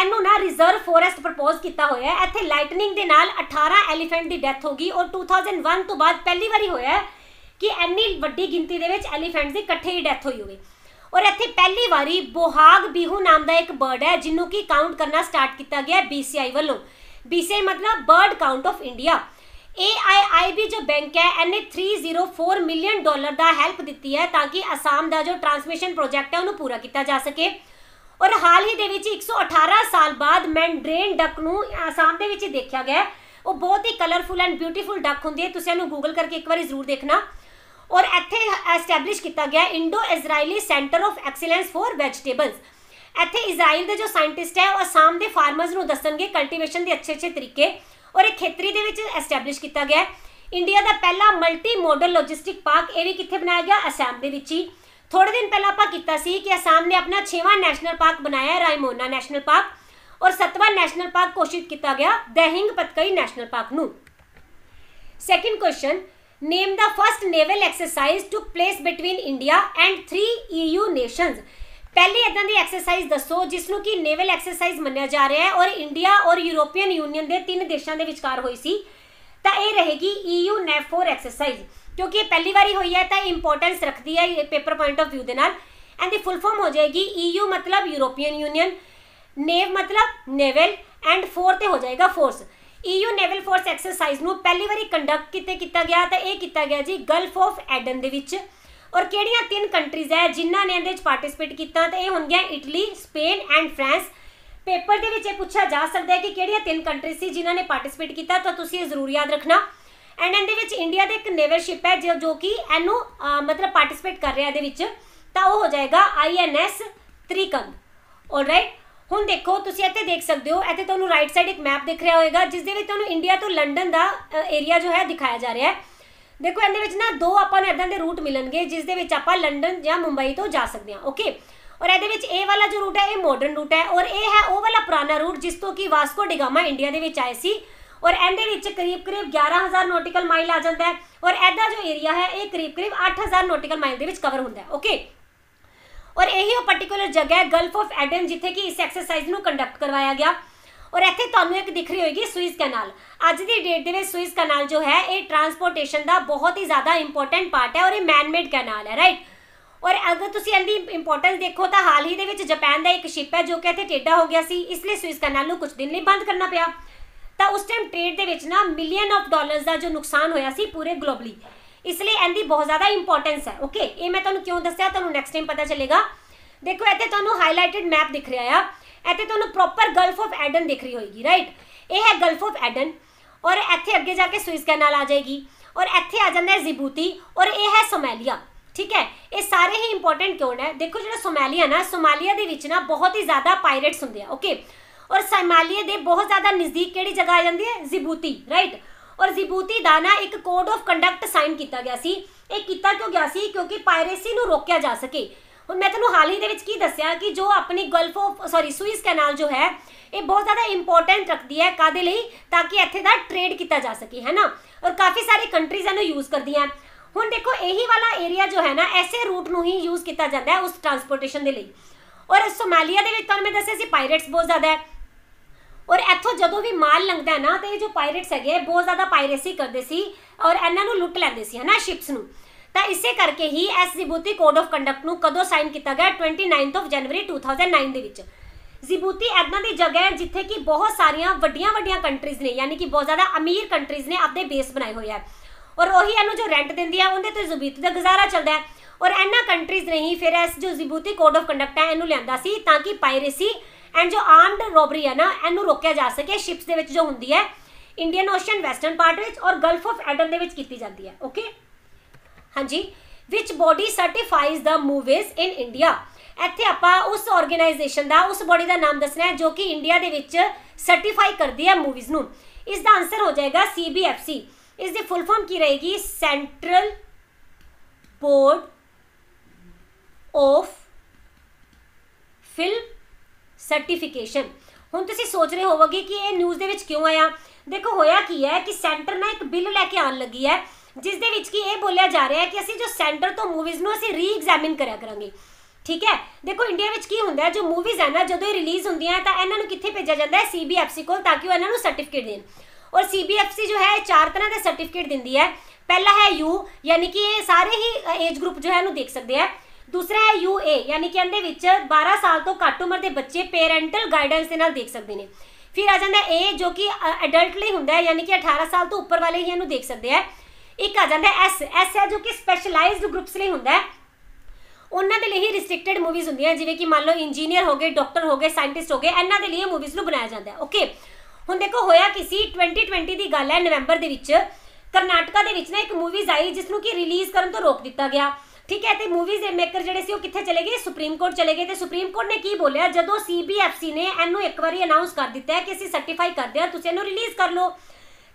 ਇਹਨੂੰ ਨਾ ਰਿਜ਼ਰਵ ਫੋਰੈਸਟ ਪ੍ਰਪੋਜ਼ ਕੀਤਾ ਹੋਇਆ ਹੈ ਇੱਥੇ ਲਾਈਟਨਿੰਗ ਦੇ ਨਾਲ 18 ਐਲੀਫੈਂਟ ਦੀ ਡੈਥ ਹੋ ਗਈ ਔਰ 2001 ਤੋਂ ਬਾਅਦ ਪਹਿਲੀ ਵਾਰੀ ਹੋਇਆ ਹੈ ਕਿ ਇੰਨੀ ਵੱਡੀ ਗਿਣਤੀ ਦੇ ਵਿੱਚ ਐਲੀਫੈਂਟ ਦੀ ਇਕੱਠੇ ਹੀ ਡੈਥ ਹੋਈ ਹੋਵੇ ਔਰ ਇੱਥੇ ਪਹਿਲੀ ਵਾਰੀ ਬੋਹਾਗ ਬੀਹੂ ਨਾਮ ਦਾ ਇੱਕ ਬਰਡ ਹੈ ਜਿਹਨੂੰ ਕਿ ਕਾਊਂਟ ਕਰਨਾ ਸਟਾਰਟ ਕੀਤਾ ਗਿਆ ਬੀਸੀਆਈ ਵੱਲੋਂ बी मतलब bird count of India AIIB ਜੋ ਬੈਂਕ ਹੈ ਇਹਨੇ 304 ਮਿਲੀਅਨ ਡਾਲਰ ਦਾ ਹੈਲਪ ਦਿੱਤੀ ਹੈ ਤਾਂ ਕਿ ਅਸਾਮ ਦਾ ਜੋ ਟਰਾਂਸਮਿਸ਼ਨ ਪ੍ਰੋਜੈਕਟ ਹੈ ਉਹਨੂੰ ਪੂਰਾ ਕੀਤਾ ਜਾ ਸਕੇ ਔਰ ਹਾਲ ਹੀ ਦੇ ਵਿੱਚ 118 ਸਾਲ ਬਾਅਦ ਮੈਂਡ੍ਰੇਨ ਡੱਕ ਨੂੰ ਅਸਾਮ ਦੇ ਵਿੱਚ ਦੇਖਿਆ ਗਿਆ ਉਹ ਬਹੁਤ ਹੀ ਕਲਰਫੁਲ ਐਂਡ ਬਿਊਟੀਫੁਲ ਡੱਕ ਹੁੰਦੀ ਹੈ ਤੁਸੀਂ ਇਹਨੂੰ ਗੂਗਲ ਕਰਕੇ ਇੱਕ ਵਾਰੀ ਜ਼ਰੂਰ ਦੇਖਣਾ ਔਰ ਇੱਥੇ ਐਸਟੈਬਲਿਸ਼ ਕੀਤਾ ਗਿਆ Indo Israeli centre of excellence for vegetables ਇੱਥੇ ਇਜ਼ਰਾਈਲ ਦੇ ਜੋ ਸਾਇੰਟਿਸਟ ਹੈ ਉਹ ਅਸਾਮ ਦੇ ਫਾਰਮਰਸ ਨੂੰ ਦੱਸਣਗੇ ਕਲਟੀਵੇਸ਼ਨ ਦੇ ਅੱਛੇ ਅੱਛੇ ਤਰੀਕੇ ਔਰ ਇਹ ਖੇਤਰੀ ਦੇ ਵਿੱਚ ਐਸਟੈਬਲਿਸ਼ ਕੀਤਾ ਗਿਆ ਇੰਡੀਆ ਦਾ ਪਹਿਲਾ ਮਲਟੀ ਮੋਡਲ ਲੌਜਿਸਟਿਕ ਪਾਰਕ ਇਹ ਵੀ ਕਿੱਥੇ ਬਣਾਇਆ ਗਿਆ ਅਸਾਮ ਦੇ ਵਿੱਚ ਹੀ ਥੋੜੇ ਦਿਨ ਪਹਿਲਾਂ ਆਪਾਂ ਕੀਤਾ ਸੀ ਕਿ ਅਸਾਮ ਨੇ ਆਪਣਾ 6ਵਾਂ ਨੈਸ਼ਨਲ ਪਾਰਕ ਬਣਾਇਆ ਹੈ ਰਾਇਮੋਨਾ ਨੈਸ਼ਨਲ ਪਾਰਕ ਔਰ 7ਵਾਂ ਨੈਸ਼ਨਲ ਪਾਰਕ ਘੋਸ਼ਿਤ ਕੀਤਾ ਗਿਆ ਦਹਿੰਗ ਪਤਕਈ ਨੈਸ਼ਨਲ ਪਾਰਕ ਨੂੰ second question name the first naval exercise to place between India and 3 EU nations ਪਹਿਲੀ ਇਦਾਂ ਦੀ ਐਕਸਰਸਾਈਜ਼ ਦੱਸੋ ਜਿਸ ਨੂੰ ਕਿ ਨੇਵਲ ਐਕਸਰਸਾਈਜ਼ ਮੰਨਿਆ ਜਾ ਰਿਹਾ ਹੈ ਔਰ ਇੰਡੀਆ ਔਰ ਯੂਰੋਪੀਅਨ ਯੂਨੀਅਨ ਦੇ ਤਿੰਨ ਦੇਸ਼ਾਂ ਦੇ ਵਿਚਕਾਰ ਹੋਈ ਸੀ ਤਾਂ ਇਹ ਰਹੇਗੀ EU NAV4 ਐਕਸਰਸਾਈਜ਼ ਕਿਉਂਕਿ ਇਹ ਪਹਿਲੀ ਵਾਰੀ ਹੋਈ ਹੈ ਤਾਂ ਇੰਪੋਰਟੈਂਸ ਰੱਖਦੀ ਹੈ ਇਹ ਪੇਪਰ ਪੁਆਇੰਟ ਆਫ View ਦੇ ਨਾਲ ਐਂਡ ਦੀ ਫੁੱਲ ਫਾਰਮ ਹੋ ਜਾਏਗੀ EU ਮਤਲਬ ਯੂਰੋਪੀਅਨ ਯੂਨੀਅਨ ਨੇਵ ਮਤਲਬ ਨੇਵਲ ਐਂਡ 4 ਤੇ ਹੋ ਜਾਏਗਾ force EU naval force exercise ਨੂੰ ਪਹਿਲੀ ਵਾਰੀ ਕੰਡਕਟ ਕਿਤੇ ਕੀਤਾ ਗਿਆ ਤਾਂ ਇਹ ਕੀਤਾ ਗਿਆ ਜੀ ਗਲਫ ਆਫ ਐਡਨ ਦੇ ਵਿੱਚ ਔਰ ਕਿਹੜੀਆਂ ਤਿੰਨ ਕੰਟਰੀਜ਼ ਹੈ ਜਿਨ੍ਹਾਂ ਨੇ ਇਹਦੇ ਵਿੱਚ ਪਾਰਟਿਸਿਪੇਟ ਕੀਤਾ ਤੇ ਇਹ ਹੋਣਗੀਆਂ Italy Spain and France paper ਦੇ ਵਿੱਚ ਇਹ ਪੁੱਛਿਆ ਜਾ ਸਕਦਾ ਹੈ ਕਿ ਕਿਹੜੀਆਂ ਤਿੰਨ ਕੰਟਰੀ ਸੀ ਜਿਨ੍ਹਾਂ ਨੇ ਪਾਰਟਿਸਿਪੇਟ ਕੀਤਾ ਤਾਂ ਤੁਸੀਂ ਇਹ ਜ਼ਰੂਰ ਯਾਦ ਰੱਖਣਾ ਐਂਡ ਇਹਦੇ ਵਿੱਚ ਇੰਡੀਆ ਦੇ ਇੱਕ ਨੇਵਰਸ਼ਿਪ ਹੈ ਜੋ ਜੋ ਕਿ ਇਹਨੂੰ ਮਤਲਬ ਪਾਰਟਿਸਿਪੇਟ ਕਰ ਰਿਹਾ ਇਹਦੇ ਵਿੱਚ ਤਾਂ ਉਹ ਹੋ ਜਾਏਗਾ ਆਈਐਨਐਸ ਤ੍ਰਿਕੰਗ ਆਲਰਾਈਟ ਹੁਣ ਦੇਖੋ ਤੁਸੀਂ ਇੱਥੇ ਦੇਖ ਸਕਦੇ ਹੋ ਇੱਥੇ ਤੁਹਾਨੂੰ ਰਾਈਟ ਸਾਈਡ ਇੱਕ ਮੈਪ ਦਿਖ ਰਿਹਾ ਹੋਵੇਗਾ ਜਿਸ ਦੇ ਵਿੱਚ ਤੁਹਾਨੂੰ ਇੰਡੀਆ ਤੋਂ ਲੰਡਨ ਦਾ ਏਰੀਆ ਜੋ ਹੈ ਦਿਖਾਇਆ ਜਾ ਰਿਹਾ ਹੈ ਦੇਖੋ ਇਹਦੇ ਵਿੱਚ ਨਾ ਦੋ ਆਪਾਂ ਨੂੰ ਇਦਾਂ ਦੇ ਰੂਟ ਮਿਲਣਗੇ ਜਿਸ ਦੇ ਵਿੱਚ ਆਪਾਂ ਲੰਡਨ ਜਾਂ ਮੁੰਬਈ ਤੋਂ ਜਾ ਸਕਦੇ ਹਾਂ ਓਕੇ ਔਰ ਇਹਦੇ ਵਿੱਚ ਇਹ ਵਾਲਾ ਜੋ ਰੂਟ ਹੈ ਇਹ ਮਾਡਰਨ ਰੂਟ ਹੈ ਔਰ ਇਹ ਹੈ ਉਹ ਵਾਲਾ ਪੁਰਾਣਾ ਰੂਟ ਜਿਸ ਤੋਂ ਕਿ ਵਾਸਕੋ ਡਿਗਾਮਾ ਇੰਡੀਆ ਦੇ ਵਿੱਚ ਆਏ ਸੀ ਔਰ ਇਹਦੇ ਵਿੱਚ ਕਰੀਬ ਕਰੀਬ 11000 ਨੌਟਿਕਲ ਮਾਈਲ ਆ ਜਾਂਦਾ ਹੈ ਔਰ ਇਹਦਾ ਜੋ ਏਰੀਆ ਹੈ ਇਹ ਕਰੀਬ ਕਰੀਬ 8000 ਨੌਟਿਕਲ ਮਾਈਲ ਦੇ ਵਿੱਚ ਕਵਰ ਹੁੰਦਾ ਹੈ ਓਕੇ ਔਰ ਇਹੀ ਉਹ ਪਾਰਟਿਕੂਲਰ ਜਗ੍ਹਾ ਹੈ ਗਲਫ ਆਫ ਐਡਨ ਜਿੱਥੇ ਕਿ ਇਸ ਐਕਸਰਸਾਈਜ਼ ਨੂੰ ਕੰਡਕਟ ਕਰਵਾਇਆ ਗਿਆ ਔਰ ਇੱਥੇ ਤੁਹਾਨੂੰ ਇੱਕ ਦਿਖ ਰਹੀ ਹੋਏਗੀ ਸੁਇਜ਼ ਕਨਾਲ ਅੱਜ ਦੀ ਡੇਟ ਦੇ ਵਿੱਚ ਸੁਇਜ਼ ਕਨਾਲ ਜੋ ਹੈ ਇਹ ਟਰਾਂਸਪੋਰਟੇਸ਼ਨ ਦਾ ਬਹੁਤ ਹੀ ਜ਼ਿਆਦਾ ਇੰਪੋਰਟੈਂਟ ਪਾਰਟ ਹੈ ਔਰ ਇਹ ਮੈਨਮੇਡ ਕਨਾਲ ਹੈ ਰਾਈਟ ਔਰ ਅਗਰ ਤੁਸੀਂ ਇਹਦੀ ਇੰਪੋਰਟੈਂਸ ਦੇਖੋ ਤਾਂ ਹਾਲ ਹੀ ਦੇ ਵਿੱਚ ਜਾਪਾਨ ਦਾ ਇੱਕ ਸ਼ਿਪ ਹੈ ਜੋ ਕਿ ਇੱਥੇ ਟੇਡਾ ਹੋ ਗਿਆ ਸੀ ਇਸ ਲਈ ਸੁਇਜ਼ ਕਨਾਲ ਨੂੰ ਕੁਝ ਦਿਨ ਲਈ ਬੰਦ ਕਰਨਾ ਪਿਆ ਤਾਂ ਉਸ ਟਾਈਮ ਟ੍ਰੇਡ ਦੇ ਵਿੱਚ ਨਾ ਮਿਲੀਅਨ ਆਫ ਡਾਲਰਸ ਦਾ ਜੋ ਨੁਕਸਾਨ ਹੋਇਆ ਸੀ ਪੂਰੇ ਗਲੋਬਲੀ ਇਸ ਲਈ ਇਹਦੀ ਬਹੁਤ ਜ਼ਿਆਦਾ ਇੰਪੋਰਟੈਂਸ ਹੈ ਓਕੇ ਇਹ ਮੈਂ ਤੁਹਾਨੂੰ ਕਿਉਂ ਦੱਸਿਆ ਤੁਹਾਨੂੰ ਨੈਕਸਟ ਟਾਈਮ ਪਤਾ ਚੱਲੇਗਾ ਦੇਖੋ ਇੱਥੇ ਤੁਹਾਨੂੰ ਹਾਈਲਾਈਟਡ ਮੈਪ ਦਿਖ ਰਿਹਾ ਆ ਇੱਥੇ ਤੁਹਾਨੂੰ ਪ੍ਰੋਪਰ ਗਲਫ ਆਫ ਐਡਨ ਦਿਖ ਰਹੀ ਹੋਏਗੀ ਰਾਈਟ ਇਹ ਹੈ ਗਲਫ ਆਫ ਐਡਨ ਔਰ ਇੱਥੇ ਅੱਗੇ ਜਾ ਕੇ ਸੁਇਸ ਕੈਨਲ ਆ ਜਾਏਗੀ ਔਰ ਇੱਥੇ ਆ ਜਾਂਦਾ ਹੈ ਜ਼ਿਬੂਤੀ ਔਰ ਇਹ ਹੈ ਸੋਮਾਲੀਆ ਠੀਕ ਹੈ ਇਹ ਸਾਰੇ ਹੀ ਇੰਪੋਰਟੈਂਟ ਕਿਉਂ ਨੇ ਦੇਖੋ ਜਿਹੜਾ ਸੋਮਾਲੀਆ ਨਾ ਸੋਮਾਲੀਆ ਦੇ ਵਿੱਚ ਨਾ ਬਹੁਤ ਹੀ ਜ਼ਿਆਦਾ ਪਾਇਰੇਟਸ ਹੁੰਦੇ ਆ ਓਕੇ ਔਰ ਸੋਮਾਲੀਆ ਦੇ ਬਹੁਤ ਜ਼ਿਆਦਾ ਨਜ਼ਦੀਕ ਕਿਹੜੀ ਜਗ੍ਹਾ ਆ ਜਾਂਦੀ ਹੈ ਜ਼ਿਬੂਤੀ ਰਾਈਟ ਔਰ ਜ਼ਿਬੂਤੀ ਦਾ ਨਾ ਇੱਕ ਕੋਡ ਆਫ ਕੰਡਕਟ ਸਾਈਨ ਕੀਤਾ ਗਿਆ ਸੀ ਇਹ ਕੀਤਾ ਕਿਉਂ ਗਿਆ ਸੀ ਕਿਉਂਕਿ ਪਾਇਰੇਸੀ ਨੂੰ ਰੋਕਿਆ ਜਾ ਸਕੇ ਹੁਣ ਮੈਂ ਤੁਹਾਨੂੰ ਹਾਲ ਹੀ ਦੇ ਵਿੱਚ ਕੀ ਦੱਸਿਆ ਕਿ ਜੋ ਆਪਣੀ gulf of sorry Suez canal ਜੋ ਹੈ ਇਹ ਬਹੁਤ ਜ਼ਿਆਦਾ ਇੰਪੋਰਟੈਂਟ ਰੱਖਦੀ ਹੈ ਕਾਦੇ ਲਈ ਤਾਂ ਕਿ ਇੱਥੇ ਦਾ ਟ੍ਰੇਡ ਕੀਤਾ ਜਾ ਸਕੇ ਹੈ ਨਾ ਔਰ ਕਾਫੀ ਸਾਰੇ ਕੰਟਰੀਜ਼ ਇਹਨੂੰ ਯੂਜ਼ ਕਰਦੀਆਂ ਹੁਣ ਦੇਖੋ ਇਹੀ ਵਾਲਾ ਏਰੀਆ ਜੋ ਹੈ ਨਾ ਐਸੇ ਰੂਟ ਨੂੰ ਹੀ ਯੂਜ਼ ਕੀਤਾ ਜਾਂਦਾ ਹੈ ਉਸ ਟਰਾਂਸਪੋਰਟੇਸ਼ਨ ਦੇ ਲਈ ਔਰ ਸੋਮਾਲੀਆ ਦੇ ਵਿੱਚ ਤੁਹਾਨੂੰ ਮੈਂ ਦੱਸਿਆ ਸੀ ਪਾਇਰੇਟਸ ਬਹੁਤ ਜ਼ਿਆਦਾ ਹੈ ਔਰ ਇੱਥੋਂ ਜਦੋਂ ਵੀ ਮਾਲ ਲੰਘਦਾ ਨਾ ਤੇ ਇਹ ਜੋ ਪਾਇਰੇਟਸ ਹੈਗੇ ਬਹੁਤ ਜ਼ਿਆਦਾ ਪਾਇਰੇਸੀ ਕਰਦੇ ਸੀ ਔਰ ਇਹਨਾਂ ਨੂੰ ਲੁੱਟ ਲੈਂਦੇ ਸੀ ਹਨਾ ਸ਼ਿਪਸ ਨੂੰ ਤਾਂ ਇਸੇ ਕਰਕੇ ਹੀ ਐਸ ਜ਼ਿਬੂਤੀ ਕੋਡ ਆਫ ਕੰਡਕਟ ਨੂੰ ਕਦੋਂ ਸਾਈਨ ਕੀਤਾ ਗਿਆ 29th ਆਫ ਜਨਵਰੀ 2009 ਦੇ ਵਿੱਚ ਜ਼ਿਬੂਤੀ ਐਦਾਂ ਦੀ ਜਗ੍ਹਾ ਹੈ ਜਿੱਥੇ ਕਿ ਬਹੁਤ ਸਾਰੀਆਂ ਵੱਡੀਆਂ-ਵੱਡੀਆਂ ਕੰਟਰੀਜ਼ ਨੇ ਯਾਨੀ ਕਿ ਬਹੁਤ ਜ਼ਿਆਦਾ ਅਮੀਰ ਕੰਟਰੀਜ਼ ਨੇ ਆਪਣੇ ਬੇਸ ਬਣਾਏ ਹੋਏ ਆ ਔਰ ਉਹੀ ਇਹਨੂੰ ਜੋ ਰੈਂਟ ਦਿੰਦੀ ਆ ਉਹਦੇ ਤੇ ਜ਼ਿਬੂਤੀ ਦਾ ਗੁਜ਼ਾਰਾ ਚੱਲਦਾ ਹੈ ਔਰ ਇਹਨਾਂ ਕੰਟਰੀਜ਼ ਨਹੀਂ ਫਿਰ ਇਸ ਜੋ ਜ਼ਿਬੂਤੀ ਕੋਡ ਆਫ ਕੰਡਕਟ ਹੈ ਇਹਨੂੰ ਲਿਆਂਦਾ ਸੀ ਤਾਂ ਕਿ ਪਾਇਰੇਸੀ ਐਂਡ ਜੋ ਆਰਮਡ ਰੋਬਰੀ ਹੈ ਨਾ ਇਹਨੂੰ ਰੋਕਿਆ ਜਾ ਸਕੇ ਸ਼ਿਪਸ ਦੇ ਵਿੱਚ ਜੋ ਹੁੰਦੀ ਹੈ ਇੰਡੀਅਨ ਓਸ਼ਨ ਵੈਸਟਰਨ ਪਾਰਟ ਵਿੱਚ ਔਰ ਗਲਫ ਆਫ ਐਡਨ ਦੇ ਵਿੱਚ ਕੀਤੀ ਜਾਂਦੀ ਹੈ ਓਕੇ ਹਾਂਜੀ ਵਿਚ ਬੋਡੀ ਸਰਟੀਫਾਈਜ਼ ਦਾ ਮੂਵੀਜ਼ ਇਨ ਇੰਡੀਆ ਇੱਥੇ ਆਪਾਂ ਉਸ ਆਰਗੇਨਾਈਜੇਸ਼ਨ ਦਾ ਉਸ ਬੋਡੀ ਦਾ ਨਾਮ ਦੱਸਣਾ ਹੈ ਜੋ ਕਿ ਇੰਡੀਆ ਦੇ ਵਿੱਚ ਸਰਟੀਫਾਈ ਕਰਦੀ ਹੈ ਮੂਵੀਜ਼ ਨੂੰ ਇਸ ਦਾ ਆਨਸਰ ਹੋ ਜਾਏਗਾ CBFC ਇਸ ਦੀ ਫੁੱਲ ਫਾਰਮ ਕੀ ਰਹੇਗੀ central board of film certification ਹੁਣ ਤੁਸੀਂ ਸੋਚ ਰਹੇ ਹੋਵੋਗੇ ਕਿ ਇਹ ਨਿਊਜ਼ ਦੇ ਵਿੱਚ ਕਿਉਂ ਆਇਆ ਦੇਖੋ ਹੋਇਆ ਕੀ ਹੈ ਕਿ ਸੈਂਟਰ ਨਾ ਇੱਕ ਬਿੱਲ ਲੈ ਕੇ ਆਉਣ ਲੱਗੀ ਹੈ ਜਿਸ ਦੇ ਵਿੱਚ ਕੀ ਇਹ ਬੋਲਿਆ ਜਾ ਰਿਹਾ ਹੈ ਕਿ ਅਸੀਂ ਜੋ ਸੈਂਟਰ ਤੋਂ ਮੂਵੀਜ਼ ਨੂੰ ਅਸੀਂ ਰੀਐਗਜ਼ਾਮਿਨ ਕਰਿਆ ਕਰਾਂਗੇ ਠੀਕ ਹੈ ਦੇਖੋ ਇੰਡੀਆ ਵਿੱਚ ਕੀ ਹੁੰਦਾ ਹੈ ਜੋ ਮੂਵੀਜ਼ ਹੈ ਨਾ ਜਦੋਂ ਇਹ ਰਿਲੀਜ਼ ਹੁੰਦੀਆਂ ਤਾਂ ਇਹਨਾਂ ਨੂੰ ਕਿੱਥੇ ਭੇਜਿਆ ਜਾਂਦਾ ਹੈ ਸੀਬੀਐਫਸੀ ਕੋਲ ਤਾਂ ਕਿ ਉਹ ਇਹਨਾਂ ਨੂੰ ਸਰਟੀਫਿਕੇਟ ਦੇਣ ਔਰ ਸੀਬੀਐਫਸੀ ਜੋ ਹੈ ਚਾਰ ਤਰ੍ਹਾਂ ਦੇ ਸਰਟੀਫਿਕੇਟ ਦਿੰਦੀ ਹੈ ਪਹਿਲਾ ਹੈ ਯੂ ਯਾਨੀ ਕਿ ਇਹ ਸਾਰੇ ਹੀ ਏਜ ਗਰੁੱਪ ਜੋ ਹੈ ਇਹਨੂੰ ਦੇਖ ਸਕਦੇ ਆ ਦੂਸਰਾ ਹੈ ਯੂਏ ਯਾਨੀ ਕਿ ਇਹਦੇ ਵਿੱਚ 12 ਸਾਲ ਤੋਂ ਘੱਟ ਉਮਰ ਦੇ ਬੱਚੇ ਪੇਰੈਂਟਲ ਗਾਈਡੈਂਸ ਦੇ ਨਾਲ ਦੇਖ ਸਕਦੇ ਨੇ ਫਿਰ ਆ ਜਾਂਦਾ ਏ ਜੋ ਕਿ ਐਡਲਟ ਲਈ ਹੁੰਦਾ ਹੈ ਯਾਨੀ ਕਿ 18 ਸਾਲ ਤੋਂ ਉੱਪਰ ਵਾਲੇ ਹੀ ਇਹਨੂੰ ਦੇਖ ਸਕਦੇ ਆ ਇੱਕ ਆ ਜਾਂਦਾ ਐਸ ਐਸ ਹੈ ਜੋ ਕਿ ਸਪੈਸ਼ਲਾਈਜ਼ਡ ਗਰੁੱਪਸ ਲਈ ਹੁੰਦਾ ਹੈ ਉਹਨਾਂ ਦੇ ਲਈ ਹੀ ਰਿਸਟ੍ਰਿਕਟਡ ਮੂਵੀਜ਼ ਹੁੰਦੀਆਂ ਜਿਵੇਂ ਕਿ ਮੰਨ ਲਓ ਇੰਜੀਨੀਅਰ ਹੋ ਗਏ ਡਾਕਟਰ ਹੋ ਗਏ ਸਾਇੰਟਿਸਟ ਹੋ ਗਏ ਇਹਨਾਂ ਦੇ ਲਈ ਮੂਵੀਜ਼ ਨੂੰ ਬਣਾਇਆ ਜਾਂਦਾ ਹੈ ਓਕੇ ਹੁਣ ਦੇਖੋ ਹੋਇਆ ਕਿ ਸੀ 2020 ਦੀ ਗੱਲ ਹੈ ਨਵੰਬਰ ਦੇ ਵਿੱਚ ਕਰਨਾਟਕਾ ਦੇ ਵਿੱਚ ਨਾ ਇੱਕ ਮੂਵੀਜ਼ ਆਈ ਜਿਸ ਨੂੰ ਕਿ ਰਿਲੀਜ਼ ਕਰਨ ਤੋਂ ਰੋਕ ਦਿੱਤਾ ਗਿਆ ਠੀਕ ਹੈ ਤੇ ਮੂਵੀਜ਼ ਦੇ ਮੇਕਰ ਜਿਹੜੇ ਸੀ ਉਹ ਕਿੱਥੇ ਚਲੇ ਗਏ ਸੁਪਰੀਮ ਕੋਰਟ ਚਲੇ ਗਏ ਤੇ ਸੁਪਰੀਮ ਕੋਰਟ ਨੇ ਕੀ ਬੋਲਿਆ ਜਦੋਂ ਸੀਬੀਐਫਸੀ ਨੇ ਇਹਨੂੰ ਇੱਕ ਵਾਰੀ ਅਨਾਉਂਸ ਕਰ ਦਿੱਤਾ ਹੈ ਕਿ ਅਸੀਂ ਸਰਟੀਫਾਈ ਕਰਦੇ ਹਾਂ ਤੁਸੀਂ ਇਹਨੂੰ ਰਿਲੀਜ਼ ਕਰ ਲਓ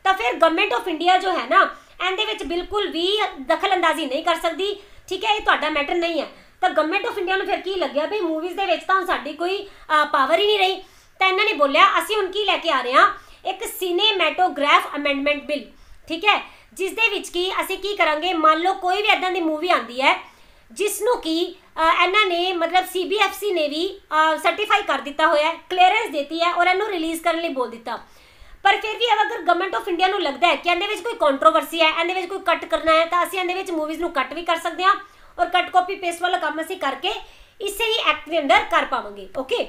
ਤਾਂ ਫਿਰ ਗਵਰਨਮੈਂਟ ਆਫ ਇੰਡੀਆ ਜੋ ਹੈ ਨਾ ਇਹਦੇ ਵਿੱਚ ਬਿਲਕੁਲ ਵੀ ਦਖਲ ਅੰਦਾਜ਼ੀ ਨਹੀਂ ਕਰ ਸਕਦੀ ਠੀਕ ਹੈ ਇਹ ਤੁਹਾਡਾ ਮੈਟਰ ਨਹੀਂ ਹੈ ਤਾਂ ਗਵਰਨਮੈਂਟ ਆਫ ਇੰਡੀਆ ਨੂੰ ਫਿਰ ਕੀ ਲੱਗਿਆ ਵੀ ਮੂਵੀਜ਼ ਦੇ ਵਿੱਚ ਤਾਂ ਸਾਡੀ ਕੋਈ ਪਾਵਰ ਹੀ ਨਹੀਂ ਰਹੀ ਤਾਂ ਇਹਨਾਂ ਨੇ ਬੋਲਿਆ ਅਸੀਂ ਹੁਣ ਕੀ ਲੈ ਕੇ ਆ ਰਹੇ ਹਾਂ ਇੱਕ ਸਿਨੇਮੈਟੋਗ੍ਰਾਫ ਅਮੈਂਡਮੈਂਟ ਬਿੱਲ ਠੀਕ ਹੈ ਜਿਸ ਦੇ ਵਿੱਚ ਕੀ ਅਸੀਂ ਕੀ ਕਰਾਂਗੇ ਮੰਨ ਲਓ ਕੋਈ ਵੀ ਐਦਾਂ ਦੀ ਮੂਵੀ ਆਂਦੀ ਹੈ ਜਿਸ ਨੂੰ ਕੀ ਇਹਨਾਂ ਨੇ ਮਤਲਬ ਸੀਬੀਐਫਸੀ ਨੇ ਵੀ ਸਰਟੀਫਾਈ ਕਰ ਦਿੱਤਾ ਹੋਇਆ ਹੈ ਕਲੀਅਰੈਂਸ ਦਿੱਤੀ ਹੈ ਔਰ ਇਹਨੂੰ ਰਿਲੀਜ਼ ਕਰਨ ਲਈ ਬੋਲ ਦਿੱਤਾ ਪਰ ਫਿਰ ਵੀ ਅਗਰ ਗਵਰਨਮੈਂਟ ਆਫ ਇੰਡੀਆ ਨੂੰ ਲੱਗਦਾ ਹੈ ਕਿ ਇਹਦੇ ਵਿੱਚ ਕੋਈ ਕੰਟਰੋਵਰਸੀ ਹੈ ਇਹਦੇ ਵਿੱਚ ਕੋਈ ਕੱਟ ਕਰਨਾ ਹੈ ਤਾਂ ਅਸੀਂ ਇਹਦੇ ਵਿੱਚ ਮੂਵੀਜ਼ ਨੂੰ ਕੱਟ ਵੀ ਕਰ ਸਕਦੇ ਹਾਂ ਔਰ ਕੱਟ ਕਾਪੀ ਪੇਸਟ ਵਾਲਾ ਕੰਮ ਅਸੀਂ ਕਰਕੇ ਇਸੇ ਹੀ ਐਕਟ ਦੇ ਅੰਦਰ ਕਰ ਪਾਵਾਂਗੇ ਓਕੇ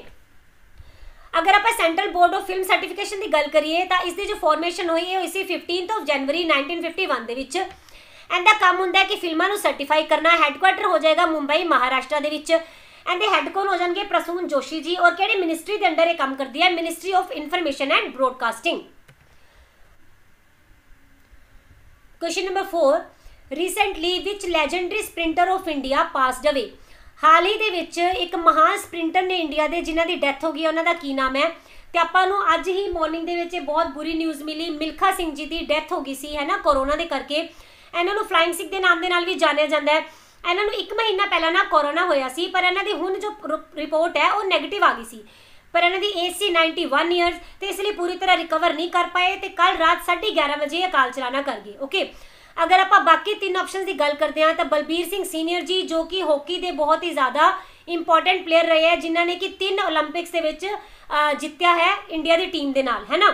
ਅਗਰ ਆਪਾਂ central board of film certification ਦੀ ਗੱਲ ਕਰੀਏ ਤਾਂ ਇਸ ਦੀ ਜੋ ਫਾਰਮੇਸ਼ਨ ਹੋਈ ਹੈ ਉਹ ਇਸੇ 15th ਆਫ ਜਨਵਰੀ 1951 ਦੇ ਵਿੱਚ ਐਂਡ ਦਾ ਕੰਮ ਹੁੰਦਾ ਹੈ ਕਿ ਫਿਲਮਾਂ ਨੂੰ ਸਰਟੀਫਾਈ ਕਰਨਾ ਹੈੱਡਕੁਆਟਰ ਹੋ ਜਾਏਗਾ ਮੁੰਬਈ ਮਹਾਰਾਸ਼ਟਰ ਦੇ ਵਿੱਚ ਐਂਡ ਦੇ ਹੈੱਡ ਕੌਣ ਹੋ ਜਾਣਗੇ ਪ੍ਰਸੂਨ ਜੋਸ਼ੀ ਜੀ ਔਰ ਕਿਹੜੀ ਮਿਨਿਸਟਰੀ ਦੇ ਅੰਡਰ ਇਹ ਕੰਮ ਕਰਦੀ ਹੈ ministry of information and broadcasting question number 4 recently ਵਿਚ legendary sprinter of India passed away ਹਾਲ ਹੀ ਦੇ ਵਿੱਚ ਇੱਕ ਮਹਾਨ ਸਪ੍ਰਿੰਟਰ ਨੇ ਇੰਡੀਆ ਦੇ ਜਿਨ੍ਹਾਂ ਦੀ ਡੈਥ ਹੋ ਗਈ ਉਹਨਾਂ ਦਾ ਕੀ ਨਾਮ ਹੈ ਤੇ ਆਪਾਂ ਨੂੰ ਅੱਜ ਹੀ ਮਾਰਨਿੰਗ ਦੇ ਵਿੱਚ ਇਹ ਬਹੁਤ ਬੁਰੀ ਨਿਊਜ਼ ਮਿਲੀ ਮਿਲਖਾ ਸਿੰਘ ਜੀ ਦੀ ਡੈਥ ਹੋ ਗਈ ਸੀ ਹੈ ਨਾ ਕੋਰੋਨਾ ਦੇ ਕਰਕੇ ਇਹਨਾਂ ਨੂੰ ਫਲਾਈਂਗ ਸਿੱਖ ਦੇ ਨਾਮ ਦੇ ਨਾਲ ਵੀ ਜਾਣਿਆ ਜਾਂਦਾ ਹੈ ਇਹਨਾਂ ਨੂੰ 1 ਮਹੀਨਾ ਪਹਿਲਾਂ ਨਾ ਕੋਰੋਨਾ ਹੋਇਆ ਸੀ ਪਰ ਇਹਨਾਂ ਦੀ ਹੁਣ ਜੋ ਰਿਪੋਰਟ ਹੈ ਉਹ ਨੈਗੇਟਿਵ ਆ ਗਈ ਸੀ ਪਰ ਇਹਨਾਂ ਦੀ ਏਜ ਸੀ 91 ਇਅਰਸ ਤੇ ਇਸ ਲਈ ਪੂਰੀ ਤਰ੍ਹਾਂ ਰਿਕਵਰ ਨਹੀਂ ਕਰ ਪਾਏ ਤੇ ਕੱਲ ਰਾਤ 11:30 ਵਜੇ ਅਕਾਲ ਚਲਾਣਾ ਕਰ ਗਏ ਓਕੇ ਅਗਰ ਆਪਾਂ ਬਾਕੀ ਤਿੰਨ ਆਪਸ਼ਨਸ ਦੀ ਗੱਲ ਕਰਦੇ ਹਾਂ ਤਾਂ ਬਲਬੀਰ ਸਿੰਘ ਸੀਨੀਅਰ ਜੀ ਜੋ ਕਿ ਹਾਕੀ ਦੇ ਬਹੁਤ ਹੀ ਜ਼ਿਆਦਾ ਇੰਪੋਰਟੈਂਟ ਪਲੇਅਰ ਰਹੇ ਹੈ ਜਿਨ੍ਹਾਂ ਨੇ ਕਿ ਤਿੰਨ 올림픽ਸ ਦੇ ਵਿੱਚ ਜਿੱਤਿਆ ਹੈ ਇੰਡੀਆ ਦੀ ਟੀਮ ਦੇ ਨਾਲ ਹੈ ਨਾ